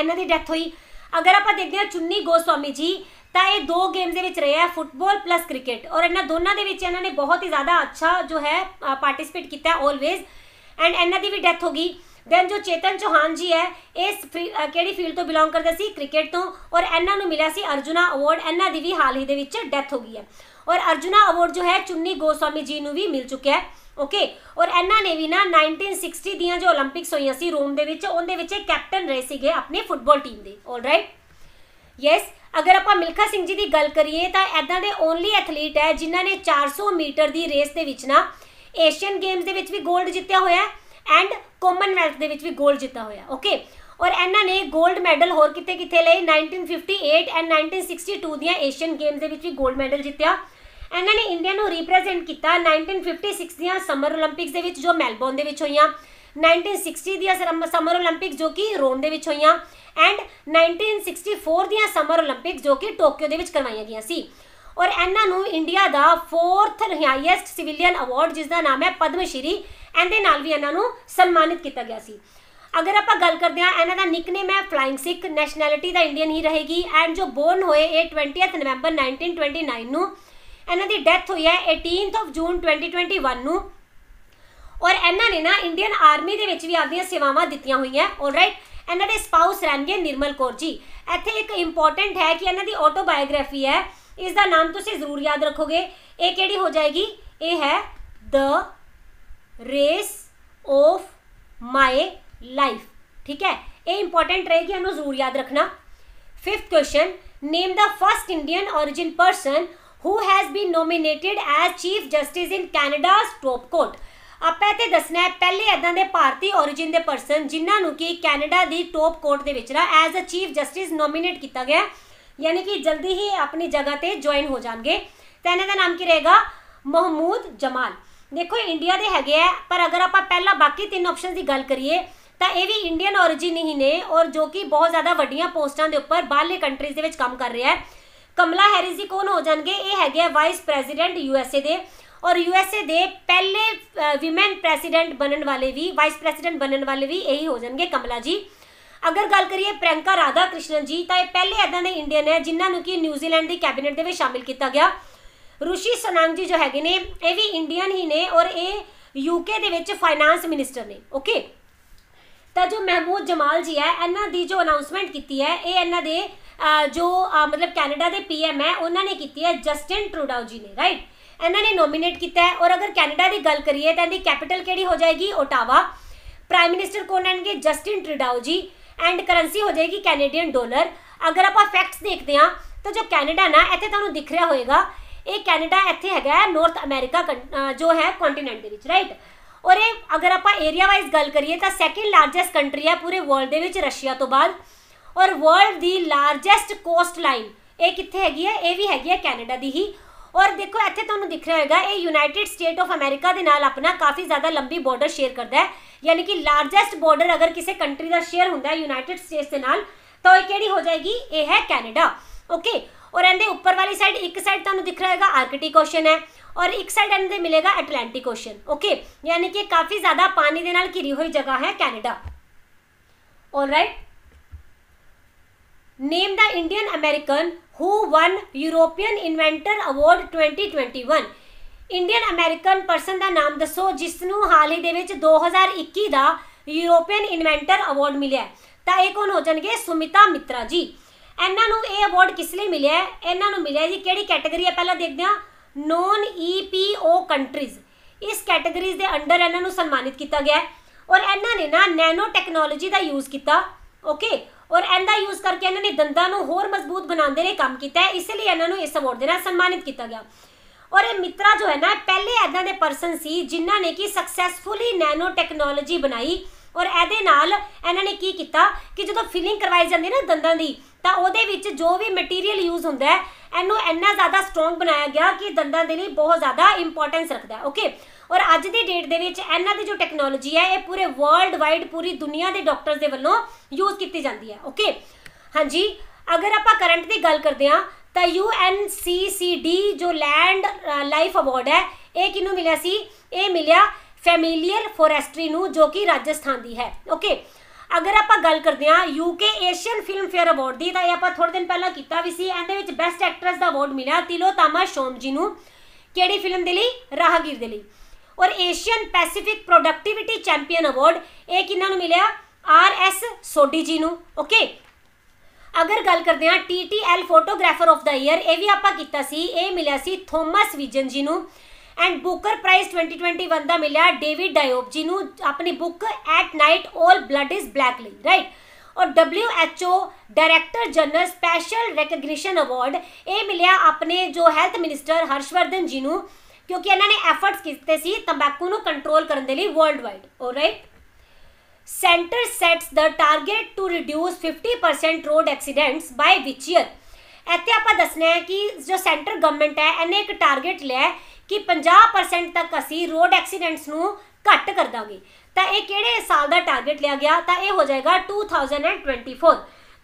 ਇਹਨਾਂ ਦੀ ਡੈਥ ਹੋਈ ਅਗਰ ਆਪਾਂ ਦੇਖਦੇ ਹਾਂ ਚੁੰਨੀ ਗੋਸਵਾਮੀ ਜੀ ਤਾਂ ਇਹ ਦੋ ਗੇਮਸ ਦੇ ਵਿੱਚ ਰਿਹਾ ਹੈ ਫੁੱਟਬਾਲ ਪਲੱਸ ਕ੍ਰਿਕਟ ਔਰ ਇਹਨਾਂ ਦੋਨਾਂ ਦੇ ਵਿੱਚ ਇਹਨਾਂ ਨੇ ਬਹੁਤ ਹੀ ਜ਼ਿਆਦਾ ਅੱਛਾ ਜੋ ਹੈ ਪਾਰਟਿਸਿਪੇਟ ਕੀਤਾ ਆਲਵੇਜ਼ ਐਂਡ ਇਹਨਾਂ ਦੀ ਵੀ ਡੈਥ ਹੋ ਗਈ ਦੈਨ ਜੋ ਚੇਤਨ ਚੋਹਾਨ ਜੀ ਹੈ ਇਸ ਕਿਹੜੀ ਫੀਲਡ ਤੋਂ ਬਿਲੋਂਗ ਕਰਦੇ ਸੀ ਕ੍ਰਿਕਟ ਤੋਂ ਔਰ ਇਹਨਾਂ ਨੂੰ ਮਿਲਿਆ ਸੀ ਅਰਜੁਨਾ ਅਵਾਰਡ ਇਹਨਾਂ ਦੀ ਵੀ ਹਾਲ ਹੀ ਦੇ ਵਿੱਚ ਡੈਥ ਹੋ ਗਈ ਹੈ ਔਰ ਅਰਜੁਨਾ ਅਵਾਰਡ ਜੋ ਹੈ ਚੁੰਨੀ ਗੋਸਵਾਮੀ ਜੀ ਨੂੰ ਵੀ ਮਿਲ ਚੁੱਕਿਆ ਹੈ ਓਕੇ ਔਰ ਇਹਨਾਂ ਨੇ ਵੀ ਨਾ 1960 ਦੀਆਂ ਜੋ 올림픽ਸ ਹੋਈਆਂ ਸੀ ਰੋਮ ਦੇ ਵਿੱਚ ਉਹਦੇ ਵਿੱਚ ਕੈਪਟਨ ਰਹੇ ਸੀਗੇ ਆਪਣੇ ਫੁੱਟਬਾਲ ਟੀਮ ਦੇ ਆਲਰਾਈਟ ਯੈਸ ਅਗਰ ਆਪਾਂ ਮਿਲਖਾ ਸਿੰਘ ਜੀ ਦੀ ਗੱਲ ਕਰੀਏ ਤਾਂ ਐਦਾਂ ਦੇ ਓਨਲੀ ਐਥਲੀਟ ਹੈ ਜਿਨ੍ਹਾਂ ਨੇ 400 ਮੀਟਰ ਦੀ ਰੇਸ ਦੇ ਵਿੱਚ ਨਾ ਏਸ਼ੀਅਨ ਗੇਮਸ ਦੇ ਵਿੱਚ ਵੀ 골ਡ ਜਿੱਤਿਆ ਹੋਇਆ ਐਂਡ ਕਾਮਨਵੈਲਥ ਦੇ ਵਿੱਚ ਵੀ 골ਡ ਜਿੱਤਾ ਹੋਇਆ ਓਕੇ ਔਰ ਇਹਨਾਂ ਨੇ 골ਡ ਮੈਡਲ ਹੋਰ ਕਿਤੇ ਕਿਤੇ ਲਈ 1958 ਐਂਡ 1962 ਦੀਆਂ ਏਸ਼ੀਅਨ ਗੇਮਸ ਦੇ ਵਿੱਚ ਵੀ 골ਡ ਮੈਡਲ ਜਿੱਤਿਆ ਇਹਨਾਂ ਨੇ ਇੰਡੀਆ ਨੂੰ ਰਿਪਰੈਜ਼ੈਂਟ ਕੀਤਾ 1956 ਦੀਆਂ ਸਮਰ 올림픽ਸ ਦੇ ਵਿੱਚ ਜੋ ਮੈਲਬੌਰਨ ਦੇ ਵਿੱਚ ਹੋਈਆਂ 1960 ਦੀਆਂ ਸਮਰ ਓਲੰਪਿਕ ਜੋ ਕਿ ਰੋਮ ਦੇ ਵਿੱਚ ਹੋਈਆਂ ਐਂਡ 1964 ਦੀਆਂ ਸਮਰ ਓਲੰਪਿਕ ਜੋ ਕਿ ਟੋਕੀਓ ਦੇ ਵਿੱਚ ਕਰਵਾਈਆਂ ਗਈਆਂ ਸੀ ਔਰ ਇਹਨਾਂ ਨੂੰ ਇੰਡੀਆ ਦਾ 4th ਹਾਈਐਸਟ ਸਿਵਿਲੀਅਨ ਅਵਾਰਡ ਜਿਸ ਦਾ ਨਾਮ ਹੈ ਪਦਮ ਸ਼੍ਰੀ ਇਹਦੇ ਨਾਲ ਵੀ ਇਹਨਾਂ ਨੂੰ ਸਨਮਾਨਿਤ ਕੀਤਾ ਗਿਆ ਸੀ ਅਗਰ ਆਪਾਂ ਗੱਲ ਕਰਦੇ ਹਾਂ ਇਹਨਾਂ ਦਾ ਨਿਕਨੇਮ ਹੈ ਫਲਾਈਂਗ ਸਿੱਖ ਨੈਸ਼ਨੈਲਿਟੀ ਦਾ ਇੰਡੀਅਨ ਹੀ ਰਹੇਗੀ ਐਂਡ ਜੋ ਬੋਰਨ ਹੋਏ ਇਹ 20th ਨਵੰਬਰ 1929 ਨੂੰ ਇਹਨਾਂ ਦੀ ਡੈਥ ਹੋਈ ਹੈ 18th ਆਫ ਜੂਨ 2021 ਨੂੰ ਔਰ ਇਹਨਾਂ ਨੇ ਨਾ ਇੰਡੀਅਨ ਆਰਮੀ ਦੇ ਵਿੱਚ ਵੀ ਆਪਣੀਆਂ ਸੇਵਾਵਾਂ ਦਿੱਤੀਆਂ ਹੋਈਆਂ ਆਲਰਾਈਟ ਇਹਨਾਂ ਦੇ ਸਪਾਊਸ ਰਹਿਣਗੇ ਨਿਰਮਲ ਕੌਰ ਜੀ ਇੱਥੇ ਇੱਕ ਇੰਪੋਰਟੈਂਟ ਹੈ ਕਿ ਇਹਨਾਂ ਦੀ ਆਟੋਬਾਇਓਗ੍ਰਾਫੀ ਹੈ ਇਸ ਦਾ ਨਾਮ ਤੁਸੀਂ ਜ਼ਰੂਰ ਯਾਦ ਰੱਖੋਗੇ ਇਹ ਕਿਹੜੀ ਹੋ ਜਾਏਗੀ ਇਹ ਹੈ the race of my life ਠੀਕ ਹੈ ਇਹ ਇੰਪੋਰਟੈਂਟ ਰਹੇਗੀ ਇਹਨੂੰ ਜ਼ਰੂਰ ਯਾਦ ਰੱਖਣਾ fifth question name the first Indian origin person who has been nominated as chief justice in canada's top court ਆਪਾਂ ਇੱਥੇ ਦੱਸਣਾ ਹੈ ਪਹਿਲੇ ਇਦਾਂ ਦੇ ਭਾਰਤੀ origin ਦੇ ਪਰਸਨ ਜਿਨ੍ਹਾਂ ਨੂੰ ਕਿ ਕੈਨੇਡਾ ਦੀ ਟੌਪ ਕੋਰਟ ਦੇ ਵਿੱਚ ਨਾ as a chief justice nominate ਕੀਤਾ ਗਿਆ ਯਾਨੀ ਕਿ ਜਲਦੀ ਹੀ ਆਪਣੀ ਜਗ੍ਹਾ ਤੇ ਜੁਆਇਨ ਹੋ ਜਾਣਗੇ ਤਾਂ ਇਹਨਾਂ ਦਾ ਨਾਮ ਕੀ ਰਹੇਗਾ ਮਹਿਮੂਦ ਜਮਾਲ ਦੇਖੋ ਇੰਡੀਆ ਦੇ ਹੈਗੇ ਆ ਪਰ ਅਗਰ ਆਪਾਂ ਪਹਿਲਾਂ ਬਾਕੀ ਤਿੰਨ ਆਪਸ਼ਨ ਦੀ ਗੱਲ ਕਰੀਏ ਤਾਂ ਇਹ ਵੀ ਇੰਡੀਅਨ origin ਨਹੀਂ ਨੇ ਔਰ ਜੋ ਕਿ ਬਹੁਤ ਜ਼ਿਆਦਾ ਵੱਡੀਆਂ ਪੋਸਟਾਂ ਦੇ ਉੱਪਰ ਬਾਹਰਲੇ ਕੰਟਰੀਜ਼ ਦੇ ਵਿੱਚ ਕੰਮ ਕਰ ਰਿਹਾ ਹੈ ਕਮਲਾ ਹੈਰਿਸ ਜੀ ਕੌਣ ਹੋ ਜਾਣਗੇ ਇਹ ਹੈਗੇ ਆ ਵਾਈਸ ਪ੍ਰੈਜ਼ੀਡੈਂਟ ਯੂਐਸਏ ਦੇ ਔਰ ਯੂਐਸਏ ਦੇ ਪਹਿਲੇ ਔਰਤ ਪ੍ਰੈਜ਼ੀਡੈਂਟ ਬਣਨ ਵਾਲੇ ਵੀ ਵਾਈਸ ਪ੍ਰੈਜ਼ੀਡੈਂਟ ਬਣਨ ਵਾਲੇ ਵੀ ਇਹੀ ਹੋ ਜਾਣਗੇ ਕਮਲਾ ਜੀ ਅਗਰ ਗੱਲ ਕਰੀਏ ਪ੍ਰੈਂਕਾ ਰਾਧਾ ਕ੍ਰਿਸ਼ਨਨ ਜੀ ਤਾਂ ਇਹ ਪਹਿਲੇ ਇਦਾਂ ਦੇ ਇੰਡੀਅਨ ਹੈ ਜਿਨ੍ਹਾਂ ਨੂੰ ਕਿ ਨਿਊਜ਼ੀਲੈਂਡ ਦੀ ਕੈਬਨਿਟ ਦੇ ਵਿੱਚ ਸ਼ਾਮਿਲ ਕੀਤਾ ਗਿਆ ਰੁਸ਼ੀ ਸਨਾਂਗ ਜੀ ਜੋ ਹੈਗੇ ਨੇ ਇਹ ਵੀ ਇੰਡੀਅਨ ਹੀ ਨੇ ਔਰ ਇਹ ਯੂਕੇ ਦੇ ਵਿੱਚ ਫਾਈਨਾਂਸ ਮਿਨਿਸਟਰ ਨੇ ਓਕੇ ਤਾਂ ਜੋ ਮਹਿਮੂਦ ਜਮਾਲ ਜੀ ਹੈ ਇਹਨਾਂ ਦੀ ਜੋ ਅਨਾਉਂਸਮੈਂਟ ਕੀਤੀ ਹੈ ਇਹ ਇਹਨਾਂ ਦੇ ਜੋ ਮਤਲਬ ਕੈਨੇਡਾ ਦੇ ਪੀਐਮ ਹੈ ਉਹਨਾਂ ਨੇ ਕੀਤੀ ਹੈ ਜਸਟਿਨ ਟਰੂਡਾਓ ਜੀ ਨੇ ਰਾਈਟ ਇਹਨਾਂ ਨੇ ਨੋਮੀਨੇਟ ਕੀਤਾ ਹੈ ਔਰ ਅਗਰ ਕੈਨੇਡਾ ਦੀ ਗੱਲ ਕਰੀਏ ਤਾਂ ਇਹਦੀ ਕੈਪੀਟਲ ਕਿਹੜੀ ਹੋ ਜਾਏਗੀ ਓਟਾਵਾ ਪ੍ਰਾਈਮ ਮਿਨਿਸਟਰ ਕੋਣ ਹੋਣਗੇ ਜਸਟਿਨ ਟ੍ਰਿਡਾਓ ਜੀ ਐਂਡ ਕਰੰਸੀ ਹੋ ਜਾਏਗੀ ਕੈਨੇਡੀਅਨ ਡਾਲਰ ਅਗਰ ਆਪਾਂ ਫੈਕਟਸ ਦੇਖਦੇ ਹਾਂ ਤਾਂ ਜੋ ਕੈਨੇਡਾ ਨਾ ਇੱਥੇ ਤੁਹਾਨੂੰ ਦਿਖ ਰਿਹਾ ਹੋਏਗਾ ਇਹ ਕੈਨੇਡਾ ਇੱਥੇ ਹੈਗਾ ਨਾਰਥ ਅਮਰੀਕਾ ਜੋ ਹੈ ਕੰਟੀਨੈਂਟ ਦੇ ਵਿੱਚ ਰਾਈਟ ਔਰ ਇਹ ਅਗਰ ਆਪਾਂ ਏਰੀਆ ਵਾਈਜ਼ ਗੱਲ ਕਰੀਏ ਤਾਂ ਸੈਕਿੰਡ ਲਾਰਜੈਸਟ ਕੰਟਰੀ ਹੈ ਪੂਰੇ ਵਰਲਡ ਦੇ ਵਿੱਚ ਰਸ਼ੀਆ ਤੋਂ ਬਾਅਦ ਔਰ ਵਰਲਡ ਦੀ ਲਾਰਜੈਸਟ ਕੋਸਟ ਲਾਈਨ ਇਹ ਕਿੱਥੇ ਹੈਗੀ ਹੈ ਇਹ ਵੀ ਹੈਗੀ ਹੈ ਕੈਨੇਡਾ ਦੀ ਹੀ ਔਰ ਦੇਖੋ ਇੱਥੇ ਤੁਹਾਨੂੰ ਦਿਖ ਰਿਹਾ ਹੋਏਗਾ ਇਹ ਯੂਨਾਈਟਿਡ ਸਟੇਟ ਆਫ ਅਮਰੀਕਾ ਦੇ ਨਾਲ ਆਪਣਾ ਕਾਫੀ ਜ਼ਿਆਦਾ ਲੰਬੀ ਬਾਰਡਰ ਸ਼ੇਅਰ ਕਰਦਾ ਹੈ ਯਾਨੀ ਕਿ ਲਾਰਜੈਸਟ ਬਾਰਡਰ ਅਗਰ ਕਿਸੇ ਕੰਟਰੀ ਦਾ ਸ਼ੇਅਰ ਹੁੰਦਾ ਹੈ ਯੂਨਾਈਟਿਡ ਸਟੇਟਸ ਦੇ ਨਾਲ ਤਾਂ ਇਹ ਕਿਹੜੀ ਹੋ ਜਾਏਗੀ ਇਹ ਹੈ ਕੈਨੇਡਾ ਓਕੇ ਔਰ ਇਹਦੇ ਉੱਪਰ ਵਾਲੀ ਸਾਈਡ ਇੱਕ ਸਾਈਡ ਤੁਹਾਨੂੰ ਦਿਖ ਰਿਹਾ ਹੋਵੇਗਾ ਆਰਕਟਿਕ ਓਸ਼ਨ ਹੈ ਔਰ ਇੱਕ ਸਾਈਡ ਇਹਦੇ ਮਿਲੇਗਾ ਐਟਲੈਂਟਿਕ ਓਸ਼ਨ ਓਕੇ ਯਾਨੀ ਕਿ ਕਾਫੀ ਜ਼ਿਆਦਾ ਪਾਣੀ ਦੇ ਨਾਲ ਘਿਰੀ ਹੋਈ ਜਗ੍ਹਾ ਹੈ Canada alright Name the Indian American who won European Inventor Award 2021 Indian American person ਦਾ ਨਾਮ ਦੱਸੋ ਜਿਸ ਨੂੰ ਹਾਲ ਹੀ ਦੇ ਵਿੱਚ 2021 ਦਾ ਯੂਰੋਪੀਅਨ ਇਨਵੈਂਟਰ ਅਵਾਰਡ ਮਿਲਿਆ ਤਾਂ ਇਹ ਕੌਣ ਹੋ ਜਾਣਗੇ ਸੁਮਿਤਾ ਮਿਤਰਾ ਜੀ ਇਹਨਾਂ ਨੂੰ ਇਹ ਅਵਾਰਡ ਕਿਸ ਲਈ ਮਿਲਿਆ ਇਹਨਾਂ ਨੂੰ ਮਿਲਿਆ ਜੀ ਕਿਹੜੀ ਕੈਟਾਗਰੀ ਹੈ ਪਹਿਲਾਂ ਦੇਖਦੇ ਹਾਂ ਨੋਨ ਈਪੀਓ ਕੰਟਰੀਜ਼ ਇਸ ਕੈਟਾਗਰੀਜ਼ ਦੇ ਅੰਡਰ ਇਹਨਾਂ ਨੂੰ ਸਨਮਾਨਿਤ ਕੀਤਾ ਗਿਆ ਔਰ ਇਹਨਾਂ ਨੇ ਨਾ ਨੈਨੋ ਟੈਕਨੋਲੋਜੀ ਦਾ ਯੂਜ਼ ਕੀਤਾ ਓਕੇ ਔਰ ਇਹਦਾ ਯੂਜ਼ ਕਰਕੇ ਇਹਨਾਂ ਨੇ ਦੰਦਾਂ ਨੂੰ ਹੋਰ ਮਜ਼ਬੂਤ ਬਣਾਉਂਦੇ ਨੇ ਕੰਮ ਕੀਤਾ ਹੈ ਇਸ ਲਈ ਇਹਨਾਂ ਨੂੰ ਇਸ ਅਵਾਰਡ ਦੇ ਨਾਲ ਸਨਮਾਨਿਤ ਕੀਤਾ ਗਿਆ ਔਰ ਇਹ ਮਿੱਤਰਾ ਜੋ ਹੈ ਨਾ ਪਹਿਲੇ ਐਦਾਂ ਦੇ ਪਰਸਨ ਸੀ ਜਿਨ੍ਹਾਂ ਨੇ ਕਿ ਸਕਸੈਸਫੁਲੀ ਨੈਨੋ ਟੈਕਨੋਲੋਜੀ ਬਣਾਈ ਔਰ ਇਹਦੇ ਨਾਲ ਇਹਨਾਂ ਨੇ ਕੀ ਕੀਤਾ ਕਿ ਜਦੋਂ ਫਿਲਿੰਗ ਕਰਵਾਈ ਜਾਂਦੀ ਨਾ ਦੰਦਾਂ ਦੀ ਤਾਂ ਉਹਦੇ ਵਿੱਚ ਜੋ ਵੀ ਮਟੀਰੀਅਲ ਯੂਜ਼ ਹੁੰਦਾ ਹੈ ਇਹਨੂੰ ਇੰਨਾ ਜ਼ਿਆਦਾ ਸਟਰੋਂਗ ਬਣਾਇਆ ਗਿਆ ਕਿ ਦੰਦਾਂ ਦੇ ਲਈ ਬਹੁਤ ਜ਼ਿਆਦਾ ਇੰਪੋਰਟੈਂਸ ਰੱਖਦਾ ਹੈ ਓਕੇ ਔਰ ਅੱਜ ਦੀ ਡੇਟ ਦੇ ਵਿੱਚ ਇਹਨਾਂ ਦੀ ਜੋ ਟੈਕਨੋਲੋਜੀ ਹੈ ਇਹ ਪੂਰੇ ਵਰਲਡ ਵਾਈਡ ਪੂਰੀ ਦੁਨੀਆ ਦੇ ਡਾਕਟਰਸ ਦੇ ਵੱਲੋਂ ਯੂਜ਼ ਕੀਤੀ ਜਾਂਦੀ ਹੈ ਓਕੇ ਹਾਂਜੀ ਅਗਰ ਆਪਾਂ ਕਰੰਟ ਦੀ ਗੱਲ ਕਰਦੇ ਹਾਂ ਤਾਂ UNCCD ਜੋ ਲੈਂਡ ਲਾਈਫ ਅਵਾਰਡ ਹੈ ਇਹ ਕਿਨੂੰ ਮਿਲਿਆ ਸੀ ਇਹ ਮਿਲਿਆ ਫੈਮਿਲੀਅਰ ਫੋਰੈਸਟਰੀ ਨੂੰ ਜੋ ਕਿ ਰਾਜਸਥਾਨ ਦੀ ਹੈ ਓਕੇ ਅਗਰ ਆਪਾਂ ਗੱਲ ਕਰਦੇ ਹਾਂ UK Asian Filmfare award ਦੀ ਤਾਂ ਇਹ ਆਪਾਂ ਥੋੜੇ ਦਿਨ ਪਹਿਲਾਂ ਕੀਤਾ ਵੀ ਸੀ ਇਹਦੇ ਵਿੱਚ ਬੈਸਟ ਐਕਟਰੈਸ ਦਾ ਅਵਾਰਡ ਮਿਲਿਆ ਤਿਲੋ ਤਾਮਾ ਸ਼ੋਮ ਜੀ ਨੂੰ ਕਿਹੜੀ ਫਿਲਮ ਦੇ ਲਈ ਰਾਹਗੀਰ ਦੇ ਲਈ ਔਰ Asian Pacific productivity champion award ਇਹ ਕਿਨਾਂ ਨੂੰ ਮਿਲਿਆ ਆਰ ਐਸ ਸੋਡੀ ਜੀ ਨੂੰ ਓਕੇ ਅਗਰ ਗੱਲ ਕਰਦੇ ਹਾਂ TTL photographer of the year ਇਹ ਵੀ ਆਪਾਂ ਕੀਤਾ ਸੀ ਇਹ ਮਿਲਿਆ ਸੀ ਥੋਮਸ ਵਿਜਨ ਜੀ ਨੂੰ ਐਂਡ ਬੁੱਕਰ ਪ੍ਰਾਈਜ਼ 2021 ਦਾ ਮਿਲਿਆ ਡੇਵਿਡ ਡਾਇਓਬ ਜੀ ਨੂੰ ਆਪਣੀ book at night 올 blood is black ਲਈ ਰਾਈਟ ਔਰ WHO director general special recognition award ਇਹ ਮਿਲਿਆ ਆਪਣੇ ਜੋ ਹੈਲਥ ਮਿਨਿਸਟਰ ਹਰਸ਼ਵਰਧਨ ਜੀ ਨੂੰ ਕਿਉਂਕਿ ਇਹਨਾਂ ਨੇ ਐਫਰਟਸ ਕੀਤੇ ਸੀ ਤੰਬਾਕੂ ਨੂੰ ਕੰਟਰੋਲ ਕਰਨ ਦੇ ਲਈ world wide alright centre sets ਦਾ target to reduce 50% road accidents by which year ਇੱਥੇ ਆਪਾਂ ਦੱਸਣਾ ਹੈ ਕਿ ਜੋ ਸੈਂਟਰ ਗਵਰਨਮੈਂਟ ਹੈ ਇਹਨੇ ਇੱਕ ਟਾਰਗੇਟ ਲਿਆ ਕਿ 50% ਤੱਕ ਅਸੀਂ ਰੋਡ ਐਕਸੀਡੈਂਟਸ ਨੂੰ ਘੱਟ ਕਰ ਦਾਂਗੇ ਤਾਂ ਇਹ ਕਿਹੜੇ ਸਾਲ ਦਾ ਟਾਰਗੇਟ ਲਿਆ ਗਿਆ ਤਾਂ ਇਹ ਹੋ ਜਾਏਗਾ 2024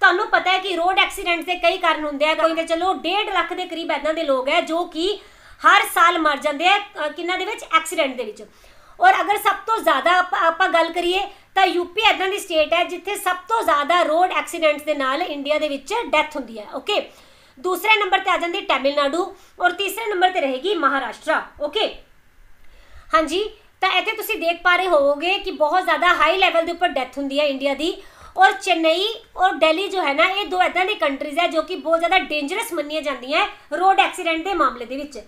ਤੁਹਾਨੂੰ ਪਤਾ ਹੈ ਕਿ ਰੋਡ ਐਕਸੀਡੈਂਟ ਦੇ ਕਈ ਕਾਰਨ ਹੁੰਦੇ ਆ ਕੋਈ ਕਿ ਚਲੋ 1.5 ਲੱਖ ਦੇ ਕਰੀਬ ਇਦਾਂ ਦੇ ਲੋਕ ਹੈ ਜੋ ਕਿ ਹਰ ਸਾਲ ਮਰ ਜਾਂਦੇ ਆ ਕਿੰਨਾ ਦੇ ਵਿੱਚ ਐਕਸੀਡੈਂਟ ਦੇ ਵਿੱਚ ਔਰ ਅਗਰ ਸਭ ਤੋਂ ਜ਼ਿਆਦਾ ਆਪਾਂ ਗੱਲ ਕਰੀਏ ਤਾਂ ਯੂਪੀ ਇਦਾਂ ਦੀ ਸਟੇਟ ਹੈ ਜਿੱਥੇ ਸਭ ਤੋਂ ਜ਼ਿਆਦਾ ਰੋਡ ਐਕਸੀਡੈਂਟਸ ਦੇ ਨਾਲ ਇੰਡੀਆ ਦੇ ਵਿੱਚ ਡੈਥ ਹੁੰਦੀ ਹੈ ਓਕੇ ਦੂਸਰੇ ਨੰਬਰ ਤੇ ਆ ਜਾਂਦੀ ਤਾਮਿਲਨਾਡੂ ਔਰ ਤੀਸਰੇ ਨੰਬਰ ਤੇ ਰਹੇਗੀ ਮਹਾਰਾਸ਼ਟਰ ਓਕੇ ਹਾਂਜੀ ਤਾਂ ਇੱਥੇ ਤੁਸੀਂ ਦੇਖ ਪਾ ਰਹੇ ਹੋਵੋਗੇ ਕਿ ਬਹੁਤ ਜ਼ਿਆਦਾ ਹਾਈ ਲੈਵਲ ਦੇ ਉੱਪਰ ਡੈਥ ਹੁੰਦੀ ਹੈ ਇੰਡੀਆ ਦੀ ਔਰ ਚੇਨਈ ਔਰ ਦਿੱਲੀ ਜੋ ਹੈ ਨਾ ਇਹ ਦੋ ਇਦਾਂ ਦੀ ਕੰਟਰੀਜ਼ ਹੈ ਜੋ ਕਿ ਬਹੁਤ ਜ਼ਿਆਦਾ ਡੇਂਜਰਸ ਮੰਨੀਆਂ ਜਾਂਦੀਆਂ ਹੈ ਰੋਡ ਐਕਸੀਡੈਂਟ ਦੇ ਮਾਮਲੇ ਦੇ ਵਿੱਚ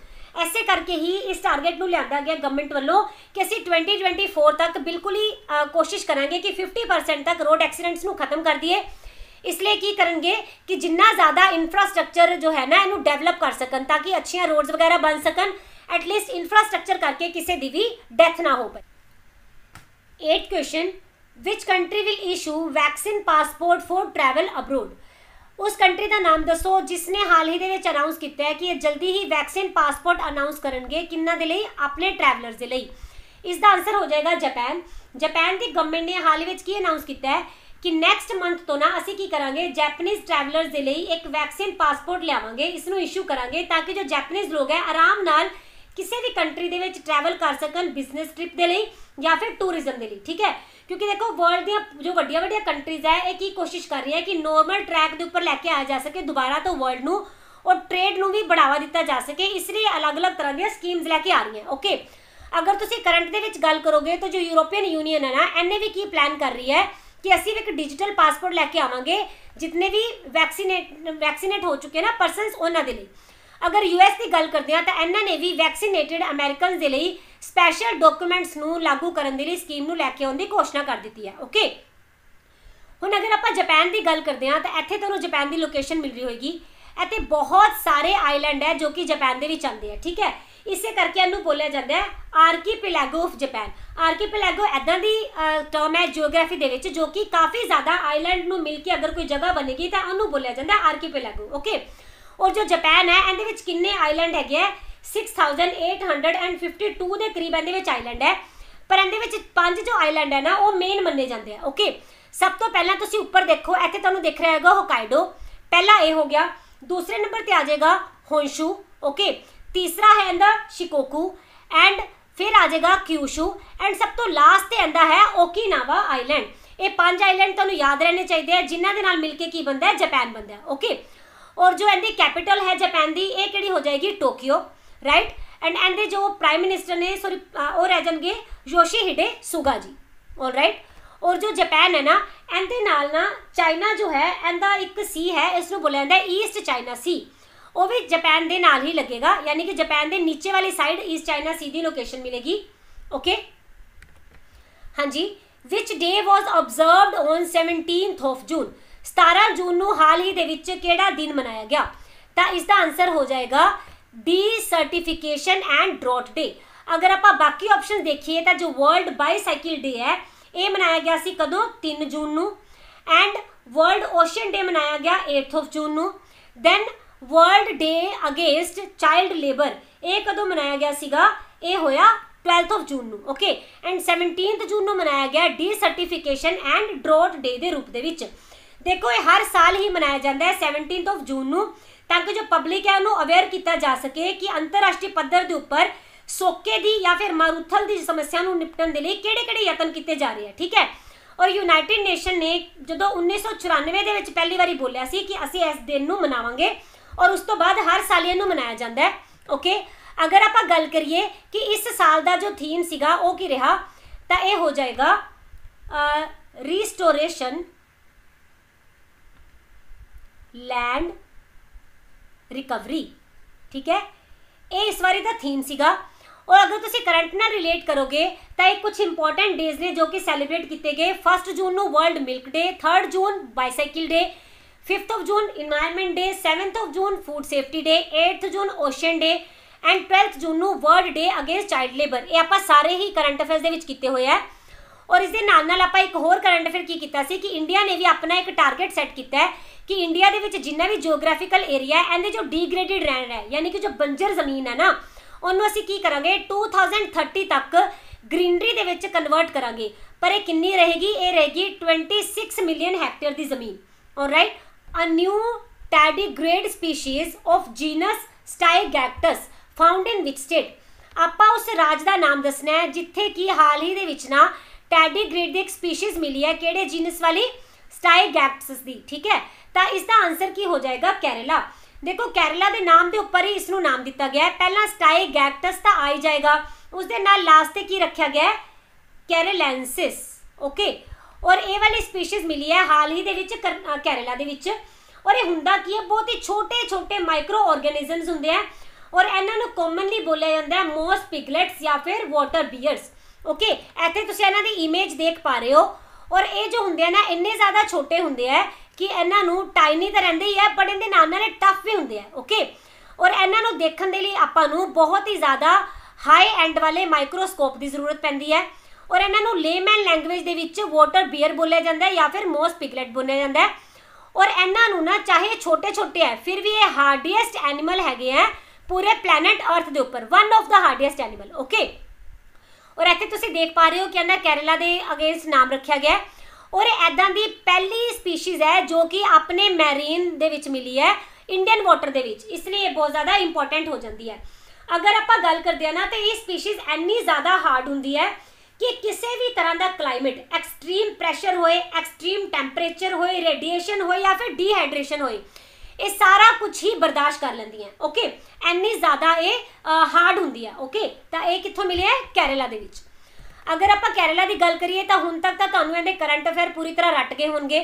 ਐਸੇ ਕਰਕੇ ਹੀ ਇਸ ਟਾਰਗੇਟ ਨੂੰ ਲਿਆਂਦਾ ਗਿਆ ਗਵਰਨਮੈਂਟ ਵੱਲੋਂ ਕਿ ਅਸੀਂ 2024 ਤੱਕ ਬਿਲਕੁਲ ਹੀ ਕੋਸ਼ਿਸ਼ ਕਰਾਂਗੇ ਕਿ 50% ਤੱਕ ਰੋਡ ਐਕਸੀਡੈਂਟਸ ਨੂੰ ਖਤਮ ਕਰ ਦਈਏ ਇਸ ਲਈ ਕੀ ਕਰਨਗੇ ਕਿ ਜਿੰਨਾ ਜ਼ਿਆਦਾ ਇਨਫਰਾਸਟ੍ਰਕਚਰ ਜੋ ਹੈ ਨਾ ਇਹਨੂੰ ਡਿਵੈਲਪ ਕਰ ਸਕਣ ਤਾਂ ਕਿ ਅੱਛੀਆਂ ਰੋਡਸ ਵਗੈਰਾ ਬਣ ਸਕਣ ਐਟ ਲੀਸਟ ਇਨਫਰਾਸਟ੍ਰਕਚਰ ਕਰਕੇ ਕਿਸੇ ਦੀ ਵੀ ਡੈਥ ਨਾ ਹੋ ਪਏ 8 question which country will issue vaccine passport for travel abroad ਉਸ ਕੰਟਰੀ ਦਾ ਨਾਮ ਦੱਸੋ ਜਿਸ ਨੇ ਹਾਲ ਹੀ ਦੇ ਵਿੱਚ ਅਨਾਉਂਸ ਕੀਤਾ ਹੈ ਕਿ ਇਹ ਜਲਦੀ ਹੀ ਵੈਕਸੀਨ ਪਾਸਪੋਰਟ ਅਨਾਉਂਸ ਕਰਨਗੇ ਕਿੰਨਾ ਦੇ ਲਈ ਆਪਣੇ ਟਰੈਵਲਰਸ ਦੇ ਲਈ ਇਸ ਦਾ ਆਨਸਰ ਹੋ ਜਾਏਗਾ ਜਾਪਾਨ ਜਾਪਾਨ ਦੀ ਗਵਰਨਮੈਂਟ ਨੇ ਹਾਲ ਹੀ ਵਿੱਚ ਕੀ ਅਨਾਉਂਸ ਕੀਤਾ ਹੈ ਕਿ ਨੈਕਸਟ ਮੰਥ ਤੋਂ ਨਾ ਅਸੀਂ ਕੀ ਕਰਾਂਗੇ ਜੈਪਨੀਜ਼ ਟਰੈਵਲਰਸ ਦੇ ਲਈ ਇੱਕ ਵੈਕਸੀਨ ਪਾਸਪੋਰਟ ਲਿਆਵਾਂਗੇ ਇਸ ਨੂੰ ਇਸ਼ੂ ਕਰਾਂਗੇ ਤਾਂ ਕਿ ਜੋ ਜੈਪਨੀਜ਼ ਲੋਕ ਹੈ ਆਰਾਮ ਨਾਲ ਕਿਸੇ ਵੀ ਕੰਟਰੀ ਦੇ ਵਿੱਚ ਟਰੈਵਲ ਕਰ ਸਕਣ ਬਿਜ਼ਨਸ ਟ੍ਰਿਪ ਦੇ ਲਈ ਜਾਂ ਫਿਰ ਟੂਰਿਜ਼ਮ ਦੇ ਲਈ ਠੀਕ ਹੈ ਕਿਉਂਕਿ ਦੇਖੋ ਵਰਲਡ ਦੀਆਂ ਜੋ ਵੱਡੀਆਂ ਵੱਡੀਆਂ ਕੰਟਰੀਜ਼ ਹੈ ਇਹ ਕੀ ਕੋਸ਼ਿਸ਼ ਕਰ ਰਹੀ ਹੈ ਕਿ ਨੋਰਮਲ ਟਰੈਕ ਦੇ ਉੱਪਰ ਲੈ ਕੇ ਆ ਜਾ ਸਕੇ ਦੁਬਾਰਾ ਤੋਂ ਵਰਲਡ ਨੂੰ ਔਰ ਟ੍ਰੇਡ ਨੂੰ ਵੀ ਬੜਾਵਾ ਦਿੱਤਾ ਜਾ ਸਕੇ ਇਸ ਲਈ ਅਲੱਗ-ਅਲੱਗ ਤਰ੍ਹਾਂ ਦੀਆਂ ਸਕੀਮਸ ਲੈ ਕੇ ਆ ਰਹੀਆਂ ਓਕੇ ਅਗਰ ਤੁਸੀਂ ਕਰੰਟ ਦੇ ਵਿੱਚ ਗੱਲ ਕਰੋਗੇ ਤਾਂ ਜੋ ਯੂਰੋਪੀਅਨ ਯੂਨੀਅਨ ਹੈ ਨਾ ਐਨੇ ਵੀ ਕੀ ਪਲਾਨ ਕਰ ਰਹੀ ਹੈ ਕਿ ਅਸੀਂ ਇੱਕ ਡਿਜੀਟਲ ਪਾਸਪੋਰਟ ਲੈ ਕੇ ਆਵਾਂਗੇ ਜਿੰਨੇ ਵੀ ਵੈਕਸੀਨੇਟ ਵੈਕਸੀਨੇਟ ਹੋ ਚੁੱਕੇ ਨਾ ਪਰਸਨਸ ਉਹਨਾਂ ਦੇ ਲਈ ਅਗਰ ਯੂਐਸ ਦੀ ਗੱਲ ਕਰਦੇ ਆ ਤਾਂ ਇਹਨਾਂ ਨੇ ਵੀ ਵੈਕਸੀਨੇਟਿਡ ਅਮਰੀਕਨਸ ਦੇ ਲਈ ਸਪੈਸ਼ਲ ਡਾਕੂਮੈਂਟਸ ਨੂੰ ਲਾਗੂ ਕਰਨ ਦੇ ਲਈ ਸਕੀਮ ਨੂੰ ਲੈ ਕੇ ਆਉਂਦੀ ਘੋਸ਼ਣਾ ਕਰ ਦਿੱਤੀ ਹੈ ਓਕੇ ਹੁਣ ਅਗਰ ਆਪਾਂ ਜਾਪਾਨ ਦੀ ਗੱਲ ਕਰਦੇ ਹਾਂ ਤਾਂ ਇੱਥੇ ਤੁਹਾਨੂੰ ਜਾਪਾਨ ਦੀ ਲੋਕੇਸ਼ਨ ਮਿਲ ਰਹੀ ਹੋਏਗੀ ਅਤੇ ਬਹੁਤ ਸਾਰੇ ਆਈਲੈਂਡ ਹੈ ਜੋ ਕਿ ਜਾਪਾਨ ਦੇ ਵਿੱਚ ਆਉਂਦੇ ਆ ਠੀਕ ਹੈ ਇਸੇ ਕਰਕੇ ਇਹਨੂੰ ਬੋਲਿਆ ਜਾਂਦਾ ਹੈ ਆਰਕੀਪੇਲੈਗੋ ਆਫ ਜਾਪਾਨ ਆਰਕੀਪੇਲੈਗੋ ਐਦਾਂ ਦੀ ਟਰਮ ਹੈ ਜੀਓਗ੍ਰਾਫੀ ਦੇ ਵਿੱਚ ਜੋ ਕਿ ਕਾਫੀ ਜ਼ਿਆਦਾ ਆਈਲੈਂਡ ਨੂੰ ਮਿਲ ਕੇ ਅਗਰ ਕੋਈ ਜਗ੍ਹਾ ਬਣੇਗੀ ਤਾਂ ਉਹਨੂੰ ਬੋਲਿਆ ਜਾਂਦਾ ਹੈ ਆਰਕੀਪੇਲੈਗੋ ਓਕੇ ਔਰ ਜੋ ਜਾਪਾਨ ਹੈ ਇਹਦੇ ਵਿੱਚ ਕਿੰਨੇ ਆਈਲੈਂਡ ਹੈਗੇ ਆ 6852 ਦੇ ਕਰੀਬ ਇਹਦੇ ਵਿੱਚ ਆਈਲੈਂਡ ਹੈ ਪਰ ਇਹਦੇ ਵਿੱਚ ਪੰਜ ਜੋ ਆਈਲੈਂਡ ਹੈ ਨਾ ਉਹ ਮੇਨ ਮੰਨੇ ਜਾਂਦੇ ਆ ਓਕੇ ਸਭ ਤੋਂ ਪਹਿਲਾਂ ਤੁਸੀਂ ਉੱਪਰ ਦੇਖੋ ਇੱਥੇ ਤੁਹਾਨੂੰ ਦਿਖ ਰਿਹਾ ਹੈਗਾ ਹੋਕਾਈਡੋ ਪਹਿਲਾ ਇਹ ਹੋ ਗਿਆ ਦੂਸਰੇ ਨੰਬਰ ਤੇ ਆ ਜਾਏਗਾ ਹੋਂਸ਼ੂ ਓਕੇ ਤੀਸਰਾ ਹੈ ਇਹਦਾ ਸ਼ਿਕੋਕੂ ਐਂਡ ਫਿਰ ਆ ਜਾਏਗਾ ਕਿਊਸ਼ੂ ਐਂਡ ਸਭ ਤੋਂ ਲਾਸਟ ਤੇ ਆਂਦਾ ਹੈ ਓਕੀਨਾਵਾ ਆਈਲੈਂਡ ਇਹ ਪੰਜ ਆਈਲੈਂਡ ਤੁਹਾਨੂੰ ਯਾਦ ਰਹਿਣੇ ਚਾਹੀਦੇ ਆ ਜਿਨ੍ਹਾਂ ਦੇ ਨਾਲ ਮਿਲ ਕੇ ਕੀ ਬੰਦਾ ਹੈ ਜਾਪਾਨ ਬੰਦਾ ਹੈ ਓਕੇ ਔਰ ਜੋ ਇਹਦੀ ਕੈਪੀਟਲ ਹੈ ਜਾਪਾਨ ਦੀ ਇਹ ਕਿਹੜੀ ਹੋ ਜਾਏਗੀ ਟੋਕੀਓ ਰਾਈਟ ਐਂਡ ਇਹਦੇ ਜੋ ਪ੍ਰਾਈਮ ਮਿਨਿਸਟਰ ਨੇ ਸੌਰੀ ਉਹ ਰਹਿ ਜਾਣਗੇ ਯੋਸ਼ੀ ਹਿਡੇ ਸੁਗਾ ਜੀ ਆਲ ਰਾਈਟ ਔਰ ਜੋ ਜਾਪਾਨ ਹੈ ਨਾ ਇਹਦੇ ਨਾਲ ਨਾ ਚਾਈਨਾ ਜੋ ਹੈ ਇਹਦਾ ਇੱਕ ਸੀ ਹੈ ਇਸ ਨੂੰ ਬੋਲਿਆ ਜਾਂਦਾ ਈਸਟ ਚਾਈਨਾ ਸੀ ਉਹ ਵੀ ਜਾਪਾਨ ਦੇ ਨਾਲ ਹੀ ਲੱਗੇਗਾ ਯਾਨੀ ਕਿ ਜਾਪਾਨ ਦੇ ਨੀਚੇ ਵਾਲੀ ਸਾਈਡ ਈਸਟ ਚਾਈਨਾ ਸੀ ਦੀ ਲੋਕੇਸ਼ਨ ਮਿਲੇਗੀ ਓਕੇ ਹਾਂਜੀ which day was ਆਬਜ਼ਰਵਡ on 17th of ਜੂਨ 17 ਜੂਨ ਨੂੰ ਹਾਲ ਹੀ ਦੇ ਵਿੱਚ ਕਿਹੜਾ ਦਿਨ ਮਨਾਇਆ ਗਿਆ ਤਾਂ ਇਸ ਦਾ ਆਨਸਰ ਹੋ ਜਾਏਗਾ ਡੀਸਰਟੀਫਿਕੇਸ਼ਨ ਐਂਡ ਡ੍ਰੌਟ ਡੇ ਅਗਰ ਆਪਾਂ ਬਾਕੀ ਆਪਸ਼ਨ ਦੇਖੀਏ ਤਾਂ ਜੋ ਵਰਲਡ ਬਾਈਸਾਈਕਲ ਡੇ ਹੈ ਇਹ ਮਨਾਇਆ ਗਿਆ ਸੀ ਕਦੋਂ 3 ਜੂਨ ਨੂੰ ਐਂਡ ਵਰਲਡ ਓਸ਼ਨ ਡੇ ਮਨਾਇਆ ਗਿਆ 8th ਆਫ ਜੂਨ ਨੂੰ then world day against child labour ਇਹ ਕਦੋਂ ਮਨਾਇਆ ਗਿਆ ਸੀਗਾ ਇਹ ਹੋਇਆ 12th ਆਫ ਜੂਨ ਨੂੰ ਓਕੇ ਐਂਡ 17th ਜੂਨ ਨੂੰ ਮਨਾਇਆ ਗਿਆ desertification and drought day ਦੇ ਰੂਪ ਦੇ ਵਿੱਚ ਦੇਖੋ ਇਹ ਹਰ ਸਾਲ ਹੀ ਮਨਾਇਆ ਜਾਂਦਾ ਹੈ 17th ਆਫ ਜੂਨ ਨੂੰ ਤਾਂ ਕਿ ਜੋ ਪਬਲਿਕ ਹੈ ਉਹਨੂੰ ਅਵੇਅਰ ਕੀਤਾ ਜਾ ਸਕੇ ਕਿ ਅੰਤਰਰਾਸ਼ਟਰੀ ਪੱਧਰ ਦੇ ਉੱਪਰ ਸੋਕੇ ਦੀ ਜਾਂ ਫਿਰ ਮਾਰੂਥਲ ਦੀ ਸਮੱਸਿਆ ਨੂੰ ਨਿਪਟਣ ਦੇ ਲਈ ਕਿਹੜੇ-ਕਿਹੜੇ ਯਤਨ ਕੀਤੇ ਜਾ ਰਹੇ ਆ ਠੀਕ ਹੈ ਔਰ ਯੂਨਾਈਟਿਡ ਨੇਸ਼ਨ ਨੇ ਜਦੋਂ 1994 ਦੇ ਵਿੱਚ ਪਹਿਲੀ ਵਾਰੀ ਬੋਲਿਆ ਸੀ ਕਿ ਅਸੀਂ ਇਸ ਦਿਨ ਨੂੰ ਮਨਾਵਾਂਗੇ ਔਰ ਉਸ ਤੋਂ ਬਾਅਦ ਹਰ ਸਾਲ ਇਹਨੂੰ ਮਨਾਇਆ ਜਾਂਦਾ ਹੈ ਓਕੇ ਅਗਰ ਆਪਾਂ ਗੱਲ ਕਰੀਏ ਕਿ ਇਸ ਸਾਲ ਦਾ ਜੋ ਥੀਮ ਸੀਗਾ ਉਹ ਕੀ ਰਿਹਾ ਤਾਂ ਇਹ ਹੋ ਜਾਏਗਾ ਰੀਸਟੋਰੇਸ਼ਨ ਲੈਂਡ ਰਿਕਵਰੀ ਠੀਕ ਹੈ ਇਹ ਇਸ ਵਾਰੀ ਦਾ ਥੀਮ ਸੀਗਾ ਔਰ ਅਗਰ ਤੁਸੀਂ ਕਰੰਟ ਨਾਲ ਰਿਲੇਟ ਕਰੋਗੇ ਤਾਂ ਇਹ ਕੁਝ ਇੰਪੋਰਟੈਂਟ ਡੇਜ਼ ਨੇ ਜੋ ਕਿ ਸੈਲੀਬ੍ਰੇਟ ਕੀਤੇ ਗਏ 1 ਜੂਨ ਨੂੰ world milk day 3 June bicycle day 5th of June environment day 7th of June food safety day 8th June ocean day and 12th June ਨੂੰ world day against child labour ਇਹ ਆਪਾਂ ਸਾਰੇ ਹੀ ਕਰੰਟ ਅਫੇਅਰਸ ਦੇ ਵਿੱਚ ਕੀਤੇ ਹੋਏ ਆ ਔਰ ਇਸ ਦੇ ਨਾਲ ਨਾਲ ਆਪਾਂ ਇੱਕ ਹੋਰ ਕਰੰਟ ਅਫੇਅਰ ਕੀ ਕੀਤਾ ਸੀ ਕਿ ਇੰਡੀਆ ਨੇ ਵੀ ਆਪਣਾ ਇੱਕ ਟਾਰਗੇਟ ਸੈੱਟ ਕੀਤਾ ਹੈ ਕਿ ਇੰਡੀਆ ਦੇ ਵਿੱਚ ਜਿੰਨਾ ਵੀ ਜੀਓਗ੍ਰਾਫੀਕਲ ਏਰੀਆ ਹੈ ਇਹਦੇ ਜੋ ਡੀਗ੍ਰੇਡਡ ਲੈਂਡ ਹੈ ਯਾਨੀ ਕਿ ਜੋ ਬੰਜਰ ਜ਼ਮੀਨ ਹੈ ਨਾ ਉਹਨੂੰ ਅਸੀਂ ਕੀ ਕਰਾਂਗੇ 2030 ਤੱਕ ਗ੍ਰੀਨਰੀ ਦੇ ਵਿੱਚ ਕਨਵਰਟ ਕਰਾਂਗੇ ਪਰ ਇਹ ਕਿੰਨੀ ਰਹੇਗੀ ਇਹ ਰਹੇਗੀ 26 ਮਿਲੀਅਨ ਹੈਕਟੇਅਰ ਦੀ ਜ਼ਮੀਨ alright uh new tardigrade species of genus Stygarctus found in which state ਆਪਾਂ ਉਸ ਰਾਜ ਦਾ ਨਾਮ ਦੱਸਣਾ ਹੈ ਜਿੱਥੇ ਕੀ ਹਾਲ ਹੀ ਦੇ ਵਿੱਚ ਨਾ ਟੈਡੀਗ੍ਰੇਡ ਦੀ ਇੱਕ ਸਪੀਸੀਜ਼ ਮਿਲੀ ਹੈ ਕਿਹੜੇ ਜੀਨਸ ਵਾਲੀ ਸਟਾਈਗੈਪਸਿਸ ਦੀ ਠੀਕ ਹੈ ਤਾਂ ਇਸ ਦਾ ਆਨਸਰ ਕੀ ਹੋ ਜਾਏਗਾ ਕੇਰਲਾ ਦੇਖੋ ਕੇਰਲਾ ਦੇ ਨਾਮ ਦੇ ਉੱਪਰ ਹੀ ਇਸ ਨੂੰ ਨਾਮ ਦਿੱਤਾ ਗਿਆ ਹੈ ਪਹਿਲਾਂ ਸਟਾਈਗੈਪਟਸ ਤਾਂ ਆਈ ਜਾਏਗਾ ਉਸ ਦੇ ਨਾਲ ਲਾਸਟ ਤੇ ਕੀ ਰੱਖਿਆ ਗਿਆ ਹੈ ਕੇਰਲੈਂਸਿਸ ਓਕੇ ਔਰ ਇਹ ਵਾਲੀ ਸਪੀਸੀਜ਼ ਮਿਲੀ ਹੈ ਹਾਲ ਹੀ ਦੇ ਵਿੱਚ ਕੇਰਲਾ ਦੇ ਵਿੱਚ ਔਰ ਇਹ ਹੁੰਦਾ ਕੀ ਹੈ ਬਹੁਤ ਹੀ ਛੋਟੇ ਛੋਟੇ ਮਾਈਕਰੋ ਆਰਗੇਨਿਜ਼ਮਸ ਹੁੰਦੇ ਆ ਔਰ ਇਹਨਾਂ ਨੂੰ ਕਾਮਨਲੀ ਬੋਲਿਆ ਜਾਂਦਾ ਹੈ ਮੋਸ ਪਿਗਲੇਟਸ ਜਾਂ ਫਿਰ ਵਾਟਰ ਬੀਅਰਸ ਓਕੇ ਇੱਥੇ ਤੁਸੀਂ ਇਹਨਾਂ ਦੀ ਇਮੇਜ ਦੇਖ ਪਾ ਰਹੇ ਹੋ ਔਰ ਇਹ ਜੋ ਹੁੰਦੇ ਆ ਨਾ ਇੰਨੇ ਜ਼ਿਆਦਾ ਛੋਟੇ ਹੁੰਦੇ ਆ ਕਿ ਇਹਨਾਂ ਨੂੰ ਟਾਈਨੀ ਤਾਂ ਰਹਿੰਦੇ ਹੀ ਆ ਪਰ ਇਹਦੇ ਨਾਲ ਨਾਲ ਟਫ ਵੀ ਹੁੰਦੇ ਆ ਓਕੇ ਔਰ ਇਹਨਾਂ ਨੂੰ ਦੇਖਣ ਦੇ ਲਈ ਆਪਾਂ ਨੂੰ ਬਹੁਤ ਹੀ ਜ਼ਿਆਦਾ ਹਾਈ ਐਂਡ ਵਾਲੇ ਮਾਈਕਰੋਸਕੋਪ ਦੀ ਜ਼ਰੂਰਤ ਪੈਂਦੀ ਹੈ ਔਰ ਇਹਨਾਂ ਨੂੰ ਲੇਮੈਨ ਲੈਂਗੁਏਜ ਦੇ ਵਿੱਚ ਵਾਟਰ ਬੀਅਰ ਬੋਲਿਆ ਜਾਂਦਾ ਹੈ ਜਾਂ ਫਿਰ ਮੋਸ ਪਿਗਲੇਟ ਬੋਲਿਆ ਜਾਂਦਾ ਹੈ ਔਰ ਇਹਨਾਂ ਨੂੰ ਨਾ ਚਾਹੇ ਛੋਟੇ ਛੋਟੇ ਹੈ ਫਿਰ ਵੀ ਇਹ ਹਾਰਡੀਐਸਟ ਐਨੀਮਲ ਹੈਗੇ ਆ ਪੂਰੇ ਪਲੈਨਟ ਅਰਥ ਦੇ ਉੱਪਰ one of the hardiest animal okay ਔਰ ਇੱਥੇ ਤੁਸੀਂ ਦੇਖ ਪਾ ਰਹੇ ਹੋ ਕਿ ਅੰਦਰ ਕੇਰਲਾ ਦੇ ਅਗੇਂਸਟ ਨਾਮ ਰੱਖਿਆ ਗਿਆ ਹੈ ਔਰ ਐਦਾਂ ਦੀ ਪਹਿਲੀ ਸਪੀਸੀਜ਼ ਹੈ ਜੋ ਕਿ ਆਪਣੇ ਮੈਰੀਨ ਦੇ ਵਿੱਚ ਮਿਲੀ ਹੈ ਇੰਡੀਅਨ ਵਾਟਰ ਦੇ ਵਿੱਚ ਇਸ ਲਈ ਇਹ ਬਹੁਤ ਜ਼ਿਆਦਾ ਇੰਪੋਰਟੈਂਟ ਹੋ ਜਾਂਦੀ ਹੈ ਅਗਰ ਆਪਾਂ ਗੱਲ ਕਰਦੇ ਆ ਨਾ ਤੇ ਇਹ ਸਪੀਸੀਜ਼ ਇੰਨੀ ਜ਼ਿਆਦਾ ਹਾਰਡ ਹੁੰਦੀ ਹੈ ਕਿ ਕਿਸੇ ਵੀ ਤਰ੍ਹਾਂ ਦਾ ਕਲਾਈਮੇਟ ਐਕਸਟ੍ਰੀਮ ਪ੍ਰੈਸ਼ਰ ਹੋਏ ਐਕਸਟ੍ਰੀਮ ਟੈਂਪਰੇਚਰ ਹੋਏ ਰੇਡੀਏਸ਼ਨ ਹੋਏ ਜਾਂ ਫਿਰ ਡੀਹਾਈਡਰੇਸ਼ਨ ਹੋਏ ਇਹ ਸਾਰਾ ਕੁਝ ਹੀ ਬਰਦਾਸ਼ਤ ਕਰ ਲੈਂਦੀਆਂ ਓਕੇ ਐਨੀ ਜ਼ਿਆਦਾ ਇਹ ਹਾਰਡ ਹੁੰਦੀ ਆ ਓਕੇ ਤਾਂ ਇਹ ਕਿੱਥੋਂ ਮਿਲਿਆ ਕੇਰਲਾ ਦੇ ਵਿੱਚ ਅਗਰ ਆਪਾਂ ਕੇਰਲਾ ਦੀ ਗੱਲ ਕਰੀਏ ਤਾਂ ਹੁਣ ਤੱਕ ਤਾਂ ਤੁਹਾਨੂੰ ਇਹਦੇ ਕਰੰਟ ਅਫੇਅਰ ਪੂਰੀ ਤਰ੍ਹਾਂ ਰੱਟ ਗਏ ਹੋਣਗੇ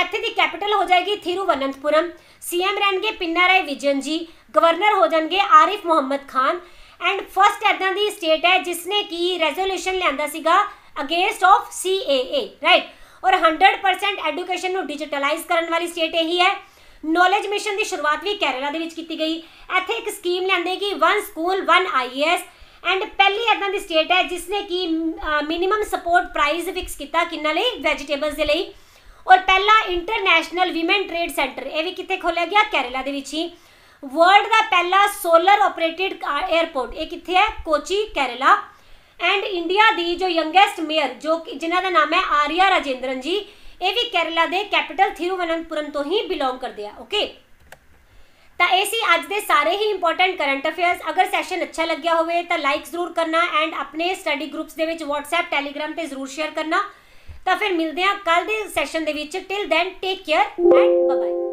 ਇੱਥੇ ਦੀ ਕੈਪੀਟਲ ਹੋ ਜਾਏਗੀ ਥਿਰੂਵਨੰਤਪੁਰਮ ਸੀਐਮ ਰਹਿਣਗੇ ਪਿੰਨਾਰਾਏ ਵਿਜਨ ਜੀ ਗਵਰਨਰ ਹੋ ਜਾਣਗੇ ਆਰਿਫ ਮੁਹੰਮਦ ਖਾਨ ਐਂਡ ਫਰਸਟ ਐਦਾਂ ਦੀ ਸਟੇਟ ਹੈ ਜਿਸਨੇ ਕੀ ਰੈਜ਼ੋਲੂਸ਼ਨ ਲਿਆਂਦਾ ਸੀਗਾ ਅਗੇਂਸਟ ਆਫ ਸੀਏਏ ਰਾਈਟ ਔਰ 100% ਐਜੂਕੇਸ਼ਨ ਨੂੰ ਡਿਜੀਟਲਾਈਜ਼ ਕਰਨ ਵਾਲੀ ਸਟੇਟ ਇਹੀ ਹੈ ਨੌਲੇਜ ਮਿਸ਼ਨ ਦੀ ਸ਼ੁਰੂਆਤ ਵੀ ਕੇਰਲਾ ਦੇ ਵਿੱਚ ਕੀਤੀ ਗਈ ਇੱਥੇ ਇੱਕ ਸਕੀਮ ਲੈਂਦੇ ਕਿ one school one IS and ਪਹਿਲੀ ਇਦਾਂ ਦੀ ਸਟੇਟ ਹੈ ਜਿਸ ਨੇ ਕਿ ਮਿਨਿਮਮ ਸਪੋਰਟ ਪ੍ਰਾਈਸ ਫਿਕਸ ਕੀਤਾ ਕਿੰਨਾ ਲਈ ਵੈਜੀਟੇਬਲਸ ਦੇ ਲਈ ਔਰ ਪਹਿਲਾ ਇੰਟਰਨੈਸ਼ਨਲ ਔਮਨ ਟ੍ਰੇਡ ਸੈਂਟਰ ਇਹ ਵੀ ਕਿੱਥੇ ਖੋਲਿਆ ਗਿਆ ਕੇਰਲਾ ਦੇ ਵਿੱਚ ਹੀ ਵਰਲਡ ਦਾ ਪਹਿਲਾ ਸੋਲਰ ਆਪਰੇਟਿਡ ਏਅਰਪੋਰਟ ਇਹ ਕਿੱਥੇ ਹੈ ਕੋਚੀ ਕੇਰਲਾ ਐਂਡ ਇੰਡੀਆ ਦੀ ਜੋ ਯੰਗੇਸਟ ਮੇਅਰ ਜੋ ਜਿਨ੍ਹਾਂ ਦਾ ਨਾਮ ਹੈ ਆਰੀਆ ਰਾਜੇਂਦਰਨ ਜੀ ਇਹ ਵੀ ਕੇਰਲਾ ਦੇ ਕੈਪੀਟਲ ਥਿਰੂਵਨੰਤਪੁਰਮ ਤੋਂ ਹੀ ਬਿਲੋਂਗ ਕਰਦੇ ਆ ਓਕੇ ਤਾਂ ਇਹ ਸੀ ਅੱਜ ਦੇ ਸਾਰੇ ਹੀ ਇੰਪੋਰਟੈਂਟ ਕਰੰਟ ਅਫੇਅਰਸ ਅਗਰ ਸੈਸ਼ਨ ਅੱਛਾ ਲੱਗਿਆ ਹੋਵੇ ਤਾਂ ਲਾਈਕ ਜ਼ਰੂਰ ਕਰਨਾ ਐਂਡ ਆਪਣੇ ਸਟੱਡੀ ਗਰੁੱਪਸ ਦੇ ਵਿੱਚ WhatsApp Telegram ਤੇ ਜ਼ਰੂਰ ਸ਼ੇਅਰ ਕਰਨਾ ਤਾਂ ਫਿਰ ਮਿਲਦੇ ਆ ਕੱਲ ਦੇ ਸੈਸ਼ਨ ਦੇ ਵਿੱਚ till then take care and bye